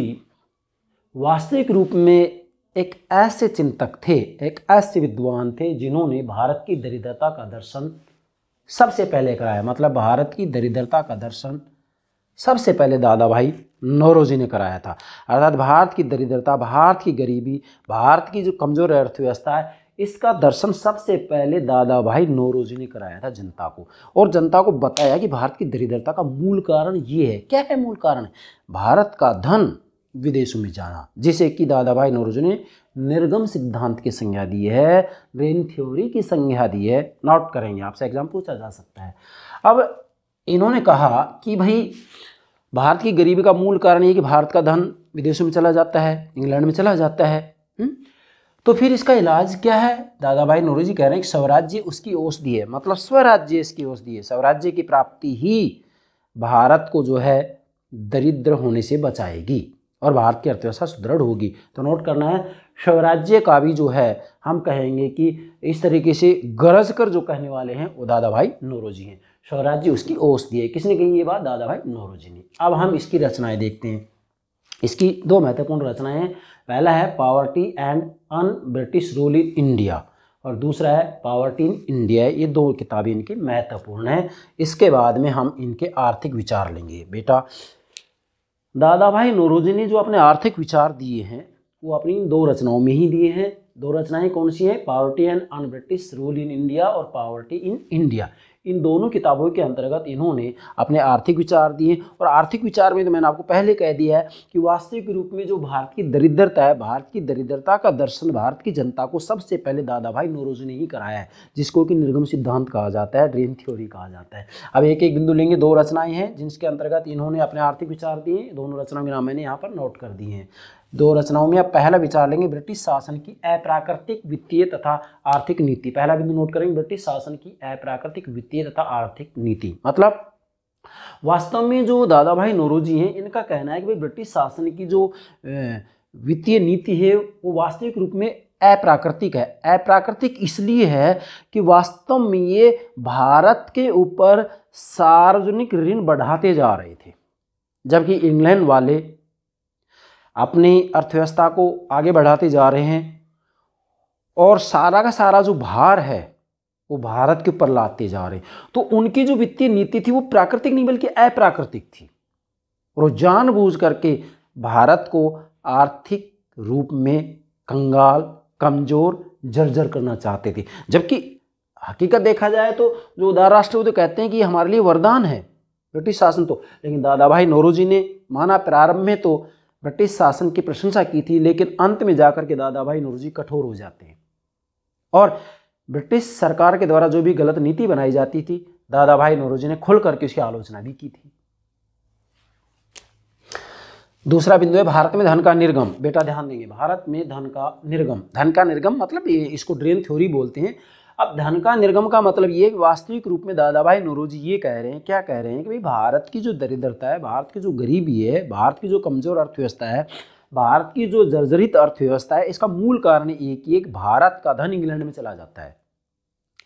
वास्तविक रूप में एक ऐसे चिंतक थे एक ऐसे विद्वान थे जिन्होंने भारत की दरिद्रता का दर्शन सबसे पहले कराया मतलब भारत की दरिद्रता का दर्शन सबसे पहले दादा भाई नौरोजी ने कराया था अर्थात भारत की दरिद्रता भारत की गरीबी भारत की जो कमज़ोर अर्थव्यवस्था है इसका दर्शन सबसे पहले दादा भाई नौरोजी ने कराया था जनता को और जनता को बताया कि भारत की दरिद्रता का मूल कारण ये है क्या है मूल कारण भारत का धन विदेशों में जाना जिसे कि दादा भाई नौरोजू ने निर्गम सिद्धांत की संज्ञा दी है ब्रेन थ्योरी की संज्ञा दी है नोट करेंगे आपसे एग्जाम पूछा जा सकता है अब इन्होंने कहा कि भाई भारत की गरीबी का मूल कारण ये कि भारत का धन विदेशों में चला जाता है इंग्लैंड में चला जाता है हम्म? तो फिर इसका इलाज क्या है दादा भाई नोरू जी कह रहे हैं कि स्वराज्य उसकी दी है मतलब स्वराज्य इसकी दी है स्वराज्य की प्राप्ति ही भारत को जो है दरिद्र होने से बचाएगी और भारत की अर्थव्यवस्था सुदृढ़ होगी तो नोट करना है स्वराज्य का भी जो है हम कहेंगे कि इस तरीके से गरज कर जो कहने वाले हैं वो दादा भाई नोरोजी हैं स्वराज्य उसकी ओस दी है किसने कही ये बात दादा भाई नोरो जी ने अब हम इसकी रचनाएं देखते हैं इसकी दो महत्वपूर्ण रचनाएं हैं पहला है poverty and un British rule in India और दूसरा है पावर्टी इन इंडिया ये दो किताबें इनकी महत्वपूर्ण हैं इसके बाद में हम इनके आर्थिक विचार लेंगे बेटा दादा भाई नौरोजी ने जो अपने आर्थिक विचार दिए हैं वो अपनी दो रचनाओं में ही दिए हैं दो रचनाएं कौन सी हैं poverty and un British rule in India और पावर्टी इन इंडिया इन दोनों किताबों के अंतर्गत इन्होंने अपने आर्थिक विचार दिए और आर्थिक विचार में तो मैंने आपको पहले कह दिया है कि वास्तविक रूप में जो भारत की दरिद्रता है भारत की दरिद्रता का दर्शन भारत की जनता को सबसे पहले दादा भाई नोरोज ने ही कराया है जिसको कि निर्गम सिद्धांत कहा जाता है ड्रीम थ्योरी कहा जाता है अब एक एक बिंदु लेंगे दो रचनाएँ हैं जिसके अंतर्गत इन्होंने अपने आर्थिक विचार दिए दोनों रचनाओं के नाम मैंने यहाँ पर नोट कर दिए हैं दो रचनाओं में आप पहला विचार लेंगे ब्रिटिश शासन की अप्राकृतिक वित्तीय तथा आर्थिक नीति पहला बिंदु नोट करेंगे ब्रिटिश शासन की अप्राकृतिक वित्तीय तथा आर्थिक नीति मतलब वास्तव में जो दादा भाई नोरोजी हैं इनका कहना है कि भाई ब्रिटिश शासन की जो वित्तीय नीति है वो वास्तविक रूप में अप्राकृतिक है अप्राकृतिक इसलिए है कि वास्तव में ये भारत के ऊपर सार्वजनिक ऋण बढ़ाते जा रहे थे जबकि इंग्लैंड वाले अपनी अर्थव्यवस्था को आगे बढ़ाते जा रहे हैं और सारा का सारा जो भार है वो भारत के ऊपर लाते जा रहे हैं तो उनकी जो वित्तीय नीति थी वो प्राकृतिक नहीं बल्कि अप्राकृतिक थी और वो जानबूझ करके भारत को आर्थिक रूप में कंगाल कमज़ोर जर्जर करना चाहते थे जबकि हकीकत देखा जाए तो जो उदार राष्ट्र तो कहते हैं कि हमारे लिए वरदान है ब्रिटिश शासन तो लेकिन दादा भाई नोरू जी ने माना प्रारंभ में तो ब्रिटिश शासन की प्रशंसा की थी लेकिन अंत में जाकर के दादा भाई नौरोजी कठोर हो जाते हैं और ब्रिटिश सरकार के द्वारा जो भी गलत नीति बनाई जाती थी दादा भाई नौरोजी ने खुल करके उसकी आलोचना भी की थी दूसरा बिंदु है भारत में धन का निर्गम बेटा ध्यान देंगे भारत में धन का निर्गम धन का निर्गम मतलब ये इसको ड्रेन थ्योरी बोलते हैं अब धन का निर्गम का मतलब ये वास्तविक रूप में दादा भाई नौरोजी ये कह रहे हैं क्या कह रहे हैं कि भाई भारत की जो दरिद्रता है भारत की जो गरीबी है भारत की जो कमज़ोर अर्थव्यवस्था है भारत की जो जर्जरित अर्थव्यवस्था है इसका मूल कारण एक ही एक भारत का धन इंग्लैंड में चला जाता है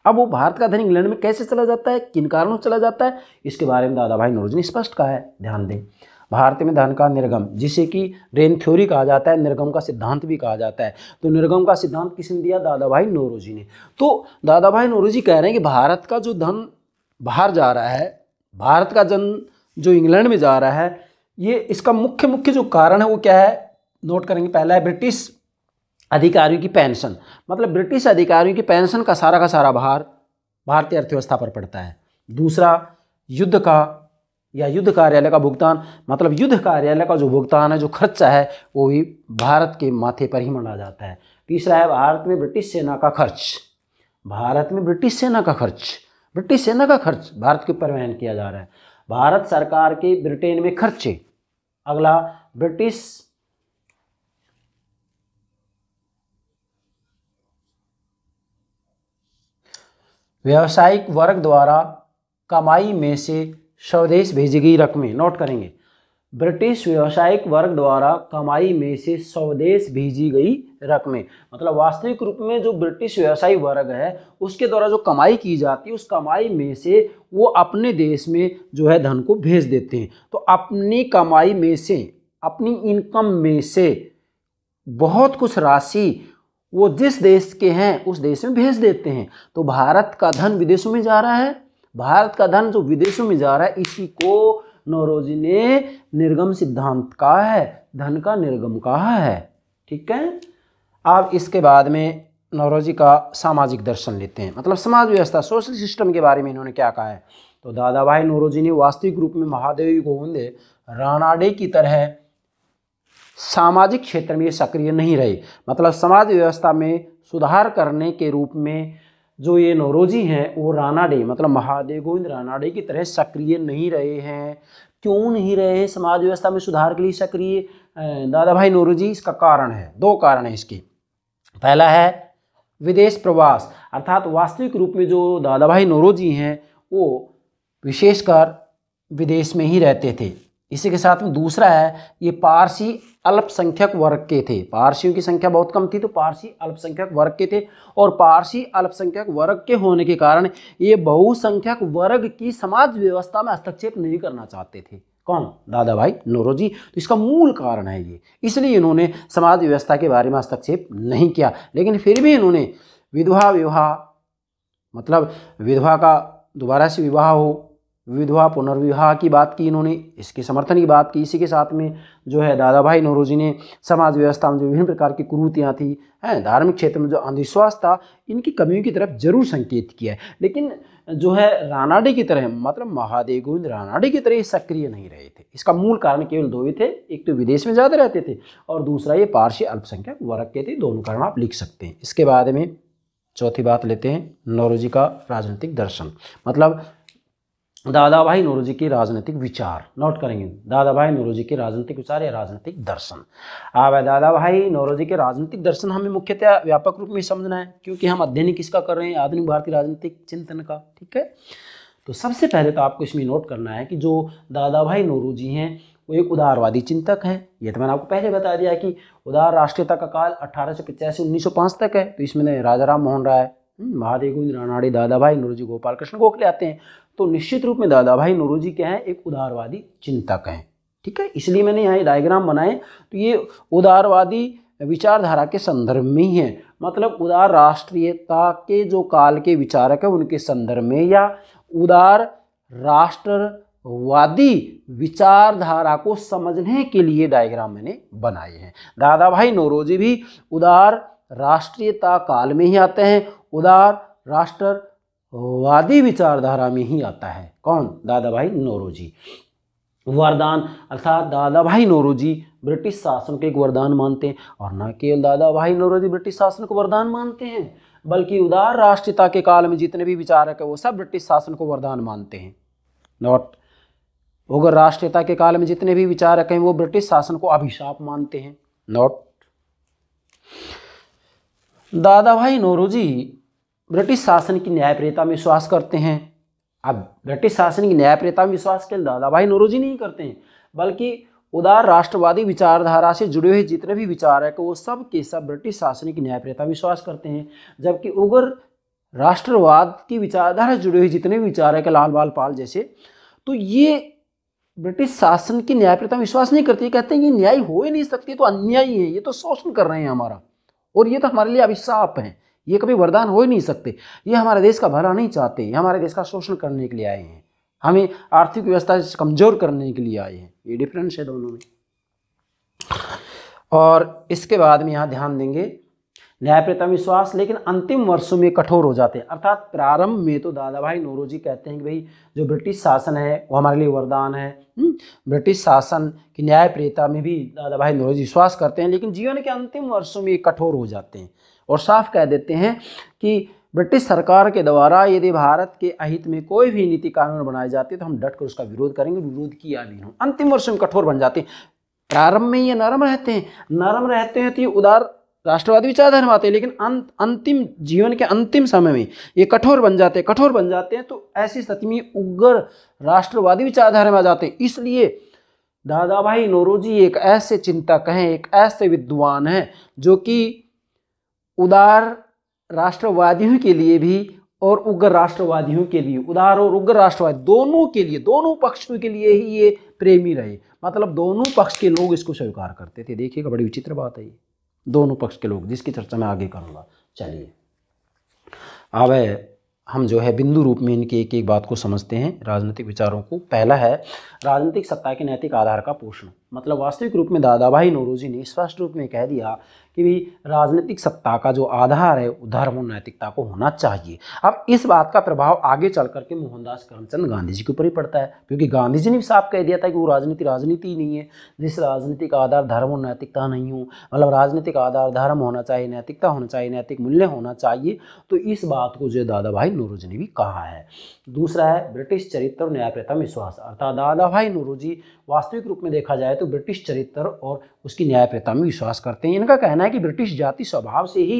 अब वो भारत का धन इंग्लैंड में कैसे चला जाता है किन कारणों से चला जाता है इसके बारे में दादा भाई नौरोजी ने स्पष्ट कहा है ध्यान दें भारत में धन का निर्गम जिसे कि रेन थ्योरी कहा जाता है निर्गम का सिद्धांत भी कहा जाता है तो निर्गम का सिद्धांत किसने दिया दादा भाई नोरोजी ने तो दादा भाई जी कह रहे हैं कि भारत का जो धन बाहर जा रहा है भारत का जन जो इंग्लैंड में जा रहा है ये इसका मुख्य मुख्य जो कारण है वो क्या है नोट करेंगे पहला है ब्रिटिश अधिकारियों की पेंशन मतलब ब्रिटिश अधिकारियों की पेंशन का सारा का सारा भार भारतीय अर्थव्यवस्था पर पड़ता है दूसरा युद्ध का या युद्ध कार्यालय का भुगतान मतलब युद्ध कार्यालय का जो भुगतान है जो खर्चा है वो भी भारत के माथे पर ही मना जाता है तीसरा तो है भारत में ब्रिटिश सेना का खर्च भारत में ब्रिटिश सेना का खर्च ब्रिटिश सेना का खर्च भारत के ऊपर वहन किया जा रहा है भारत सरकार के ब्रिटेन में खर्चे अगला ब्रिटिश व्यावसायिक वर्ग द्वारा कमाई में से स्वदेश भेजी गई रकमें नोट करेंगे ब्रिटिश व्यवसायिक वर्ग द्वारा कमाई में से स्वदेश भेजी गई रकमें मतलब वास्तविक रूप में जो ब्रिटिश व्यवसायी वर्ग है उसके द्वारा जो कमाई की जाती है उस कमाई में से वो अपने देश में जो है धन को भेज देते हैं तो अपनी कमाई में से अपनी इनकम में से बहुत कुछ राशि वो जिस देश के हैं उस देश में भेज देते हैं तो भारत का धन विदेशों में जा रहा है भारत का धन जो विदेशों में जा रहा है इसी को नौरोजी ने निर्गम सिद्धांत कहा है धन का निर्गम कहा है ठीक है अब इसके बाद में नौरोजी का सामाजिक दर्शन लेते हैं मतलब समाज व्यवस्था सोशल सिस्टम के बारे में इन्होंने क्या कहा है तो दादा भाई नौरोजी ने वास्तविक रूप में महादेवी गोविंद राणाडे की तरह सामाजिक क्षेत्र में सक्रिय नहीं रहे मतलब समाज व्यवस्था में सुधार करने के रूप में जो ये नौरोजी हैं वो राणाडे मतलब महादेव गोविंद राणाडे की तरह सक्रिय नहीं रहे हैं क्यों नहीं रहे हैं समाज व्यवस्था में सुधार के लिए सक्रिय दादा भाई नौरोजी इसका कारण है दो कारण है इसके पहला है विदेश प्रवास अर्थात वास्तविक रूप में जो दादा भाई नौरोजी हैं वो विशेषकर विदेश में ही रहते थे इसी के साथ में दूसरा है ये पारसी अल्पसंख्यक वर्ग के थे पारसियों की संख्या बहुत कम थी तो पारसी अल्पसंख्यक वर्ग के थे और पारसी अल्पसंख्यक वर्ग के होने के कारण ये बहुसंख्यक वर्ग की समाज व्यवस्था में हस्तक्षेप नहीं करना चाहते थे कौन दादा भाई नोरोजी तो इसका मूल कारण है ये इसलिए इन्होंने समाज व्यवस्था के बारे में हस्तक्षेप नहीं किया लेकिन फिर भी इन्होंने विधवा विवाह मतलब विधवा का दोबारा से विवाह हो विधवा पुनर्विवाह की बात की इन्होंने इसके समर्थन की बात की इसी के साथ में जो है दादा भाई नौरोजी ने समाज व्यवस्था में जो विभिन्न प्रकार की कुरूतियाँ थी हैं धार्मिक क्षेत्र में जो अंधविश्वास था इनकी कमियों की तरफ जरूर संकेत किया है लेकिन जो है रानाडे की तरह मतलब महादेव गोविंद रानाडे की तरह सक्रिय नहीं रहे थे इसका मूल कारण केवल दो ही थे एक तो विदेश में ज़्यादा रहते थे और दूसरा ये पारसी अल्पसंख्यक वर्ग के थे दोनों कारण आप लिख सकते हैं इसके बाद में चौथी बात लेते हैं नौरोजी का राजनीतिक दर्शन मतलब दादा भाई जी के राजनीतिक विचार नोट करेंगे दादा भाई जी के राजनीतिक विचार या राजनीतिक दर्शन अब हाँ दादा भाई नौरोजी के राजनीतिक दर्शन हमें मुख्यतः व्यापक रूप में समझना है क्योंकि हम अध्ययन किसका कर रहे हैं आधुनिक भारतीय राजनीतिक चिंतन का ठीक है तो सबसे पहले तो आपको इसमें नोट करना है कि जो दादा भाई नोरू जी हैं वो एक उदारवादी चिंतक है ये तो मैंने आपको पहले बता दिया कि उदार राष्ट्रीयता का काल अठारह सौ पचासी उन्नीस सौ पाँच तक है तो इसमें राजा राम मोहन राय हम्म, महादेव गोविंद राणाड़ी दादा भाई जी गोपाल कृष्ण गोखले आते हैं तो निश्चित रूप में दादा भाई जी क्या है एक उदारवादी चिंतक हैं ठीक है इसलिए मैंने यहाँ डायग्राम बनाए तो ये उदारवादी विचारधारा के संदर्भ में ही है मतलब उदार राष्ट्रीयता के जो काल के विचारक हैं उनके संदर्भ में या उदार राष्ट्रवादी विचारधारा को समझने के लिए डायग्राम मैंने बनाए हैं दादा भाई नोरोजी भी उदार राष्ट्रीयता काल में ही आते हैं उदार राष्ट्र वादी विचारधारा में ही आता है कौन दादा भाई नोरोजी वरदान अर्थात दादा भाई नोरोजी ब्रिटिश शासन को एक वरदान मानते हैं और न केवल दादा भाई नोरोजी ब्रिटिश शासन को वरदान मानते हैं बल्कि उदार राष्ट्रीयता के काल में जितने भी विचारक है वो सब ब्रिटिश शासन को वरदान मानते हैं नॉट उग्र राष्ट्रीयता के काल में जितने भी विचारक हैं वो ब्रिटिश शासन को अभिशाप मानते हैं नॉट दादा भाई नोरोजी ब्रिटिश शासन की न्यायप्रियता में विश्वास करते हैं अब ब्रिटिश शासन की न्यायप्रियता में विश्वास के दादा भाई नौरोजी नहीं करते हैं बल्कि उदार राष्ट्रवादी विचारधारा से जुड़े हुए जितने भी विचार है वो सब के सब ब्रिटिश शासन की न्यायप्रियता में विश्वास करते हैं जबकि उग्र राष्ट्रवाद की विचारधारा से जुड़े हुए जितने भी विचार है लाल बाल पाल जैसे तो ये ब्रिटिश शासन की न्यायप्रियता में विश्वास नहीं करती कहते हैं ये न्याय हो ही नहीं सकती तो अन्यायी है ये तो शोषण कर रहे हैं हमारा और ये तो हमारे लिए अभिशाप है ये कभी वरदान हो ही नहीं सकते ये हमारे देश का भला नहीं चाहते ये हमारे देश का शोषण करने के लिए आए हैं हमें आर्थिक व्यवस्था कमज़ोर करने के लिए आए हैं ये डिफरेंस है दोनों में और इसके बाद में यहाँ ध्यान देंगे न्यायप्रियतम विश्वास लेकिन अंतिम वर्षों में कठोर हो जाते हैं अर्थात प्रारंभ में तो दादा भाई नोरोजी कहते हैं कि भाई जो ब्रिटिश शासन है वो हमारे लिए वरदान है हम्म, ब्रिटिश शासन की न्यायप्रियता में भी दादा भाई नोरोजी विश्वास करते हैं लेकिन जीवन के अंतिम वर्षों में कठोर हो जाते हैं और साफ कह देते हैं कि ब्रिटिश सरकार के द्वारा यदि भारत के अहित में कोई भी नीति कानून बनाए जाते तो हम डट कर उसका विरोध करेंगे विरोध किया भी हम अंतिम वर्ष में कठोर बन जाते हैं प्रारंभ में ये नरम रहते हैं नरम रहते हैं तो ये उदार राष्ट्रवादी विचारधारा में आते हैं लेकिन अंत अंतिम जीवन के अंतिम समय में ये कठोर बन जाते हैं कठोर बन जाते हैं तो ऐसी स्थिति में उग्र राष्ट्रवादी विचारधारा में आ जाते हैं इसलिए दादा भाई नोरोजी एक ऐसे चिंतक हैं एक ऐसे विद्वान हैं जो कि उदार राष्ट्रवादियों के लिए भी और उग्र राष्ट्रवादियों के लिए उदार और उग्र राष्ट्रवाद दोनों के लिए दोनों पक्षों के लिए ही ये प्रेमी रहे मतलब दोनों पक्ष के लोग इसको स्वीकार करते थे देखिएगा बड़ी विचित्र बात है ये दोनों पक्ष के लोग जिसकी चर्चा मैं आगे करूँगा चलिए अब हम जो है बिंदु रूप में इनकी एक एक बात को समझते हैं राजनीतिक विचारों को पहला है राजनीतिक सत्ता के नैतिक आधार का पोषण मतलब वास्तविक रूप में दादा भाई नौरोजी ने स्पष्ट रूप में कह दिया कि भी राजनीतिक सत्ता का जो आधार है वो धर्म और नैतिकता को होना चाहिए अब इस बात का प्रभाव आगे चल करके मोहनदास करमचंद गांधी जी के ऊपर ही पड़ता है क्योंकि गांधी जी ने भी साफ कह दिया था कि वो राजनीति राजनीति ही नहीं है जिस राजनीति का आधार धर्म और नैतिकता नहीं हो मतलब राजनीतिक आधार धर्म होना चाहिए नैतिकता होना चाहिए नैतिक मूल्य होना चाहिए तो इस बात को जो दादा भाई नौरोजी ने भी कहा है दूसरा है ब्रिटिश चरित्र और न्याय प्रथम विश्वास अर्थात दादा भाई नौरोजी वास्तविक रूप में देखा जाए तो ब्रिटिश चरित्र और उसकी न्यायप्रियता में विश्वास करते हैं इनका कहना है कि ब्रिटिश जाति स्वभाव से ही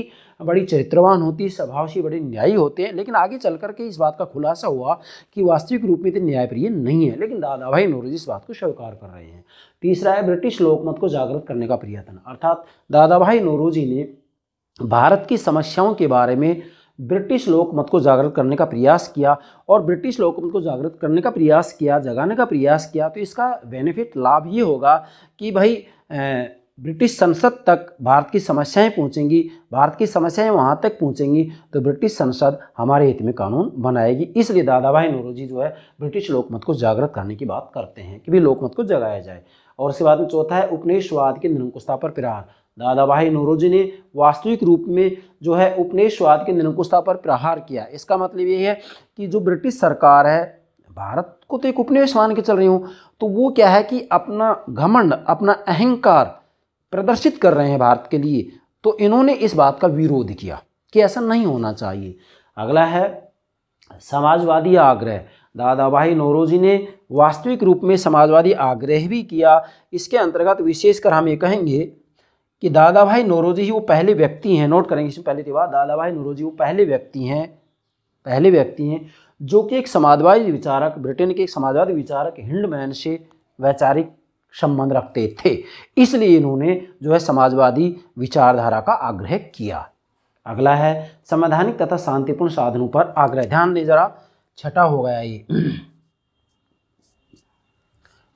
बड़ी चरित्रवान होती है स्वभाव से बड़े न्यायी होते हैं लेकिन आगे चल करके इस बात का खुलासा हुआ कि वास्तविक रूप में इतने न्यायप्रिय नहीं है लेकिन दादा भाई नोरोजी इस बात को स्वीकार कर रहे हैं तीसरा है ब्रिटिश लोकमत को जागृत करने का प्रयत्न अर्थात दादा भाई नोरोजी ने भारत की समस्याओं के बारे में ब्रिटिश लोकमत को जागृत करने का प्रयास किया और ब्रिटिश लोकमत को जागृत करने का प्रयास किया जगाने का प्रयास किया तो इसका बेनिफिट लाभ ये होगा कि भाई ब्रिटिश संसद तक भारत की समस्याएं पहुंचेंगी भारत की समस्याएं वहां तक पहुंचेंगी तो ब्रिटिश संसद हमारे हित में कानून बनाएगी इसलिए दादा भाई नौरोजी जो है ब्रिटिश लोकमत को जागृत करने की बात करते हैं कि भी लोकमत को जगाया जाए और उसके बाद में चौथा है उपनिवेशवाद की निरंकुशता पर प्रहार दादा भाई नौरोजी ने वास्तविक रूप में जो है उपनिषवाद की निरंकुशता पर प्रहार किया इसका मतलब ये है कि जो ब्रिटिश सरकार है भारत को तो एक उपनिवेश मान के चल रही हूँ तो वो क्या है कि अपना घमंड अपना अहंकार प्रदर्शित कर रहे हैं भारत के लिए तो इन्होंने इस बात का विरोध किया कि ऐसा नहीं होना चाहिए अगला है समाजवादी आग्रह दादा भाई नौरोजी ने वास्तविक रूप में समाजवादी आग्रह भी किया इसके अंतर्गत विशेषकर हम ये कहेंगे कि दादा भाई नौरोजी ही वो पहले व्यक्ति हैं नोट करेंगे इसमें पहले बात दादा भाई नौरोजी वो पहले व्यक्ति हैं पहले व्यक्ति हैं जो कि एक समाजवादी विचारक ब्रिटेन के एक समाजवादी विचारक हिंडमैन से वैचारिक संबंध रखते थे इसलिए इन्होंने जो है समाजवादी विचारधारा का आग्रह किया अगला है संवैधानिक तथा शांतिपूर्ण साधनों पर आग्रह ध्यान दे जरा छठा हो गया ये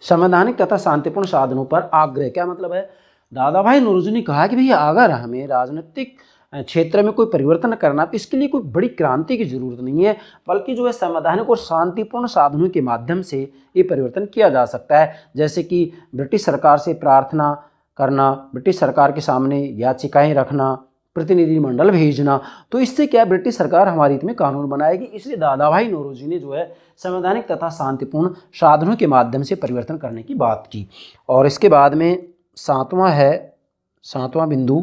संवैधानिक तथा शांतिपूर्ण साधनों पर आग्रह क्या मतलब है दादा भाई नौरोजी ने कहा कि भैया अगर हमें राजनीतिक क्षेत्र में कोई परिवर्तन करना तो इसके लिए कोई बड़ी क्रांति की जरूरत नहीं है बल्कि जो है संवैधानिक और शांतिपूर्ण साधनों के माध्यम से ये परिवर्तन किया जा सकता है जैसे कि ब्रिटिश सरकार से प्रार्थना करना ब्रिटिश सरकार के सामने याचिकाएं रखना प्रतिनिधिमंडल भेजना तो इससे क्या ब्रिटिश सरकार हमारी हित में कानून बनाएगी इसलिए दादा भाई जी ने जो है संवैधानिक तथा शांतिपूर्ण साधनों के माध्यम से परिवर्तन करने की बात की और इसके बाद में सातवां है सातवां बिंदु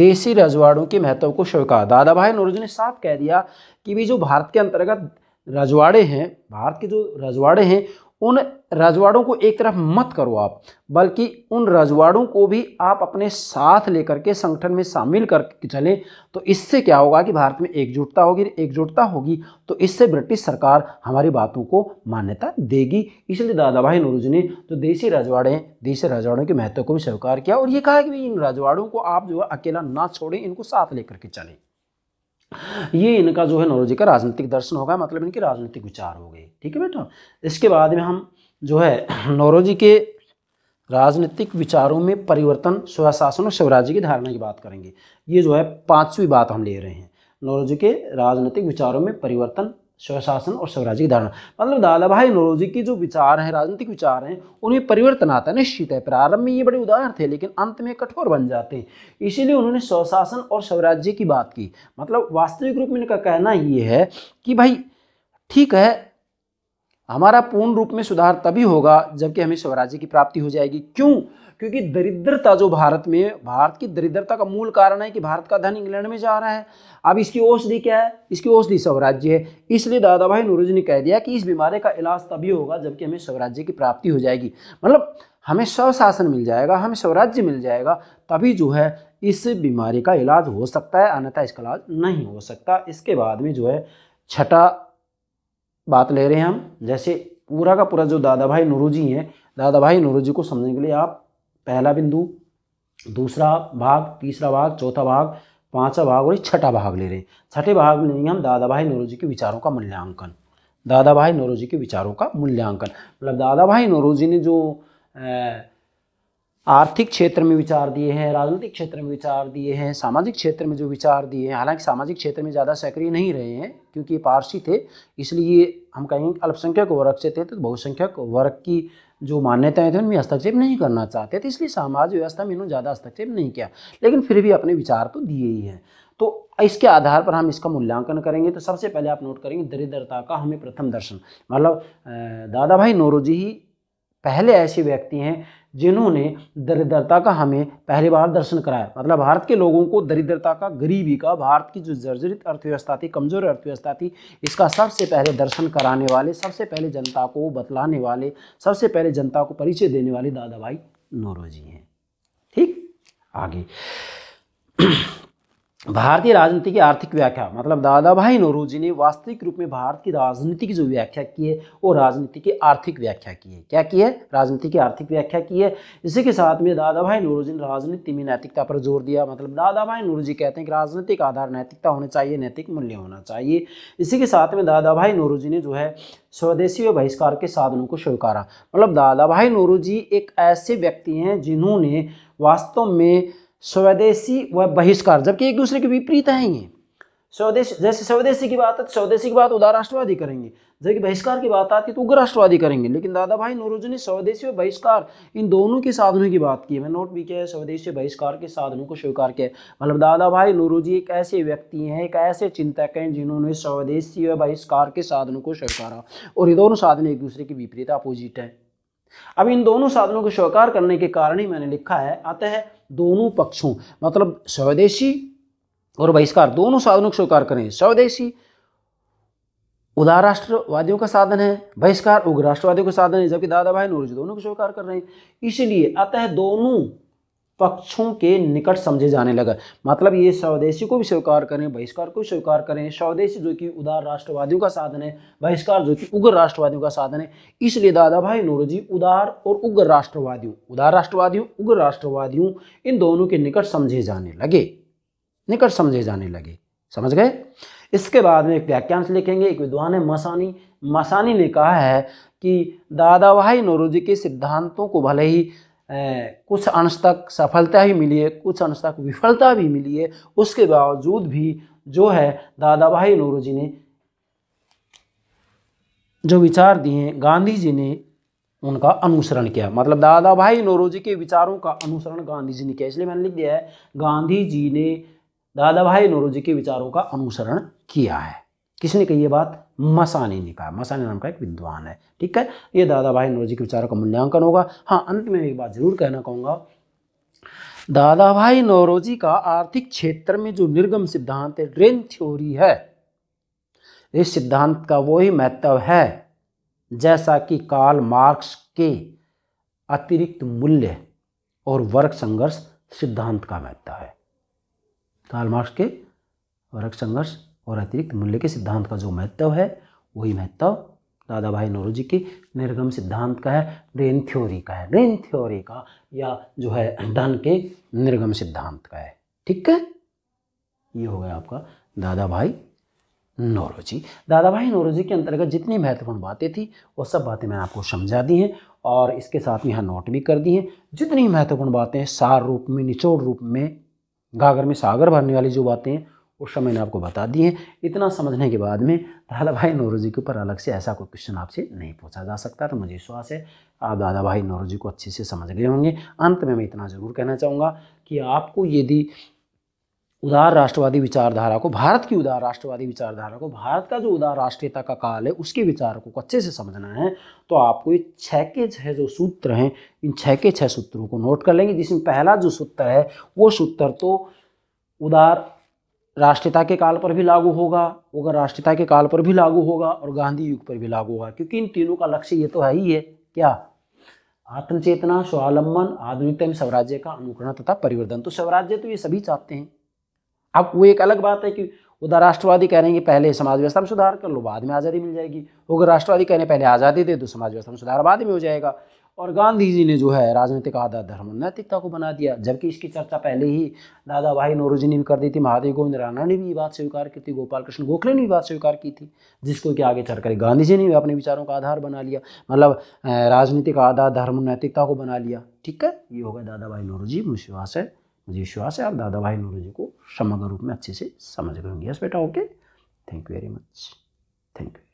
देसी रजवाड़ों के महत्व को स्वीकार दादा भाई नौरोजी ने साफ कह दिया कि भी जो भारत के अंतर्गत रजवाड़े हैं भारत के जो रजवाड़े हैं उन रजवाड़ों को एक तरफ मत करो आप बल्कि उन रजवाड़ों को भी आप अपने साथ लेकर के संगठन में शामिल करके चलें तो इससे क्या होगा कि भारत में एकजुटता होगी एकजुटता होगी तो इससे ब्रिटिश सरकार हमारी बातों को मान्यता देगी इसलिए दादा भाई नौरोजी ने जो देसी रजवाड़े हैं देसी रजवाड़ों के महत्व को भी स्वीकार किया और ये कहा कि इन रजवाड़ों को आप जो है अकेला ना छोड़ें इनको साथ लेकर के चलें ये इनका जो है नौरोजी का राजनीतिक दर्शन होगा मतलब इनके राजनीतिक विचार हो गए ठीक है बेटा इसके बाद में हम जो है नौरोजी के राजनीतिक विचारों में परिवर्तन स्वशासन और शिवराजी की धारणा की बात करेंगे ये जो है पांचवी बात हम ले रहे हैं नौरोजी के राजनीतिक विचारों में परिवर्तन स्वशासन और स्वराज्य की धारणा मतलब दादा भाई नौरोजी के जो विचार हैं राजनीतिक विचार हैं उनमें परिवर्तन आता है निश्चित है प्रारंभ में ये बड़े उदार थे लेकिन अंत में कठोर बन जाते हैं इसीलिए उन्होंने स्वशासन और स्वराज्य की बात की मतलब वास्तविक रूप में इनका कहना ये है कि भाई ठीक है हमारा पूर्ण रूप में सुधार तभी होगा जबकि हमें स्वराज्य की प्राप्ति हो जाएगी क्यों क्योंकि दरिद्रता जो भारत में भारत की दरिद्रता का मूल कारण है कि भारत का धन इंग्लैंड में जा रहा है अब इसकी औषधि क्या है इसकी औषधि स्वराज्य है इसलिए दादा भाई नूरज ने कह दिया कि इस बीमारी का इलाज तभी होगा जबकि हमें स्वराज्य की प्राप्ति हो जाएगी मतलब हमें स्वशासन मिल जाएगा हमें स्वराज्य मिल जाएगा तभी जो है इस बीमारी का इलाज हो सकता है अन्यथा इसका इलाज नहीं हो सकता इसके बाद में जो है छठा बात ले रहे हैं हम जैसे पूरा का पूरा जो दादा भाई नूरू जी हैं दादा भाई नूरू जी को समझने के लिए आप पहला बिंदु दूसरा भाग तीसरा भाग चौथा भाग पांचवा भाग और छठा भाग ले रहे हैं छठे भाग में लेंगे हम दादा भाई नौरोजी के विचारों का मूल्यांकन दादा भाई नौरोजी के विचारों का मूल्यांकन मतलब दादा भाई नौरोजी ने जो आर्थिक क्षेत्र में विचार दिए हैं राजनीतिक क्षेत्र में विचार दिए हैं सामाजिक क्षेत्र में जो विचार दिए हैं हालांकि सामाजिक क्षेत्र में ज़्यादा सक्रिय नहीं रहे हैं क्योंकि ये पारसी थे इसलिए हम कहेंगे अल्पसंख्यक वर्ग से थे तो बहुसंख्यक वर्ग की जो मान्यताएं थी उनमें हस्तक्षेप नहीं करना चाहते थे इसलिए समाज व्यवस्था में इन्होंने ज़्यादा हस्तक्षेप नहीं किया लेकिन फिर भी अपने विचार तो दिए ही हैं तो इसके आधार पर हम इसका मूल्यांकन करेंगे तो सबसे पहले आप नोट करेंगे दरिद्रता का हमें प्रथम दर्शन मतलब दादा भाई नोरोजी ही पहले ऐसे व्यक्ति हैं जिन्होंने दरिद्रता का हमें पहली बार दर्शन कराया मतलब भारत के लोगों को दरिद्रता का गरीबी का भारत की जो जर्जरित अर्थव्यवस्था थी कमज़ोर अर्थव्यवस्था थी इसका सबसे पहले दर्शन कराने वाले सबसे पहले जनता को बतलाने वाले सबसे पहले जनता को परिचय देने वाले दादा भाई नौरोजी हैं ठीक आगे भारतीय राजनीति की आर्थिक व्याख्या मतलब दादा भाई जी ने वास्तविक रूप में भारत की राजनीति की जो व्याख्या की है वो राजनीति की आर्थिक व्याख्या की है क्या की है राजनीति की आर्थिक व्याख्या की है इसी के साथ में दादा भाई जी ने राजनीति में नैतिकता पर जोर दिया मतलब दादा भाई जी कहते हैं कि राजनीतिक आधार नैतिकता होना चाहिए नैतिक मूल्य होना चाहिए इसी के साथ में दादा भाई जी ने जो है स्वदेशी व बहिष्कार के साधनों को स्वीकारा मतलब दादा भाई नोरू जी एक ऐसे व्यक्ति हैं जिन्होंने वास्तव में स्वदेशी व बहिष्कार जबकि एक दूसरे के विपरीत हैं ये स्वदेश जैसे स्वदेशी की बात है स्वदेशी की बात उदार राष्ट्रवादी करेंगे जबकि बहिष्कार की बात आती है तो उग्र राष्ट्रवादी करेंगे लेकिन दादा भाई नोरोजी ने स्वदेशी और बहिष्कार इन दोनों के साधनों की बात की है मैंने नोट भी किया है स्वदेशी बहिष्कार के साधनों को स्वीकार किया मतलब दादा भाई नोरोजी एक ऐसे व्यक्ति हैं एक ऐसे चिंतक हैं जिन्होंने स्वदेशी और बहिष्कार के साधनों को स्वीकारा और ये दोनों साधन एक दूसरे के विपरीत अपोजिट है अब इन दोनों साधनों को स्वीकार करने के कारण ही मैंने लिखा है अतः दोनों पक्षों मतलब स्वदेशी और बहिष्कार दोनों साधनों को स्वीकार करें स्वदेशी उदार राष्ट्रवादियों का साधन है बहिष्कार उग्र राष्ट्रवादियों का साधन है जबकि दादा भाई नूरजी दोनों को स्वीकार कर रहे हैं इसलिए अतः दोनों पक्षों के निकट समझे जाने लगा मतलब ये स्वदेशी को भी स्वीकार करें बहिष्कार को स्वीकार करें स्वदेशी जो कि उदार राष्ट्रवादियों का साधन है बहिष्कार जो कि उग्र राष्ट्रवादियों का साधन है इसलिए दादा भाई नोरोजी उदार और उग्र राष्ट्रवादियों उदार राष्ट्रवादियों उग्र राष्ट्रवादियों इन दोनों के निकट समझे जाने लगे निकट समझे जाने लगे समझ गए इसके बाद में एक व्याख्यांश लिखेंगे एक विद्वान है मसानी मसानी ने कहा है कि दादा भाई नौरोजी के सिद्धांतों को भले ही कुछ अंश तक सफलता ही मिली है कुछ अंश तक विफलता भी मिली है उसके बावजूद भी जो है दादा भाई जी ने जो विचार दिए गांधी जी ने उनका अनुसरण किया मतलब दादा भाई जी के विचारों का अनुसरण गांधी जी ने किया इसलिए मैंने लिख दिया है गांधी जी ने दादा भाई जी के विचारों का अनुसरण किया है किसने कही ये बात मसानी निकाय मसानी नाम का एक विद्वान है ठीक है ये दादा भाई नौरोजी के विचारों का मूल्यांकन होगा हाँ अंत में एक बात जरूर कहना कहूँगा दादा भाई नौरोजी का आर्थिक क्षेत्र में जो निर्गम सिद्धांत है ड्रेन थ्योरी है इस सिद्धांत का वो ही महत्व है जैसा कि कार्ल मार्क्स के अतिरिक्त मूल्य और वर्ग संघर्ष सिद्धांत का महत्व है कार्ल मार्क्स के वर्ग संघर्ष और अतिरिक्त मूल्य के सिद्धांत का जो महत्व है वही महत्व दादा भाई जी के निर्गम सिद्धांत का है रेन थ्योरी का है रेन थ्योरी का या जो है डन के निर्गम सिद्धांत का है ठीक है ये हो गया आपका दादा भाई जी दादा भाई जी के अंतर्गत जितनी महत्वपूर्ण बातें थी वो सब बातें मैंने आपको समझा दी हैं और इसके साथ में यहाँ नोट भी कर दी हैं जितनी महत्वपूर्ण बातें हैं सार रूप में निचोड़ रूप में गागर में सागर भरने वाली जो बातें हैं उस समय मैंने आपको बता दिए हैं इतना समझने के बाद में दादा भाई नौरोजी के ऊपर अलग से ऐसा कोई क्वेश्चन आपसे नहीं पूछा जा सकता तो मुझे विश्वास है आप दादा भाई नौरोजी को अच्छे से समझ गए होंगे अंत में मैं इतना ज़रूर कहना चाहूँगा कि आपको यदि उदार राष्ट्रवादी विचारधारा को भारत की उदार राष्ट्रवादी विचारधारा को भारत का जो उदार राष्ट्रीयता का काल है उसके विचार को अच्छे से समझना है तो आपको ये छः के छः जो सूत्र हैं इन छः के छः सूत्रों को नोट कर लेंगे जिसमें पहला जो सूत्र है वो सूत्र तो उदार राष्ट्रीयता के काल पर भी लागू होगा वो अगर राष्ट्रीयता के काल पर भी लागू होगा और गांधी युग पर भी लागू होगा क्योंकि इन तीनों का लक्ष्य ये तो है ही है क्या आत्मचेतना स्वावलंबन आधुनिकता में स्वराज्य का अनुकरण तथा परिवर्तन तो स्वराज्य तो ये सभी चाहते हैं अब वो एक अलग बात है कि उधर राष्ट्रवादी कह रहे हैं कि पहले समाज व्यवस्था में सुधार कर लो बाद में आज़ादी मिल जाएगी अगर राष्ट्रवादी कह रहे हैं पहले आज़ादी दे दो समाज व्यवस्था में सुधार बाद में हो जाएगा और गांधी जी ने जो है राजनीतिक आधार धर्म नैतिकता को बना दिया जबकि इसकी चर्चा पहले ही दादा भाई नोरू जी ने भी कर दी थी महादेव गोविंद राणा ने भी ये बात स्वीकार की थी गोपाल कृष्ण गोखले ने भी बात स्वीकार की थी जिसको कि आगे चढ़कर गांधी जी ने भी अपने विचारों का आधार बना लिया मतलब राजनीतिक आधार धर्म नैतिकता को बना लिया ठीक है ये होगा दादा भाई नोरू जी विश्वास है मुझे विश्वास है आप दादा भाई नोरू जी को समग्र रूप में अच्छे से समझ गए यस बेटा okay thank you very much thank you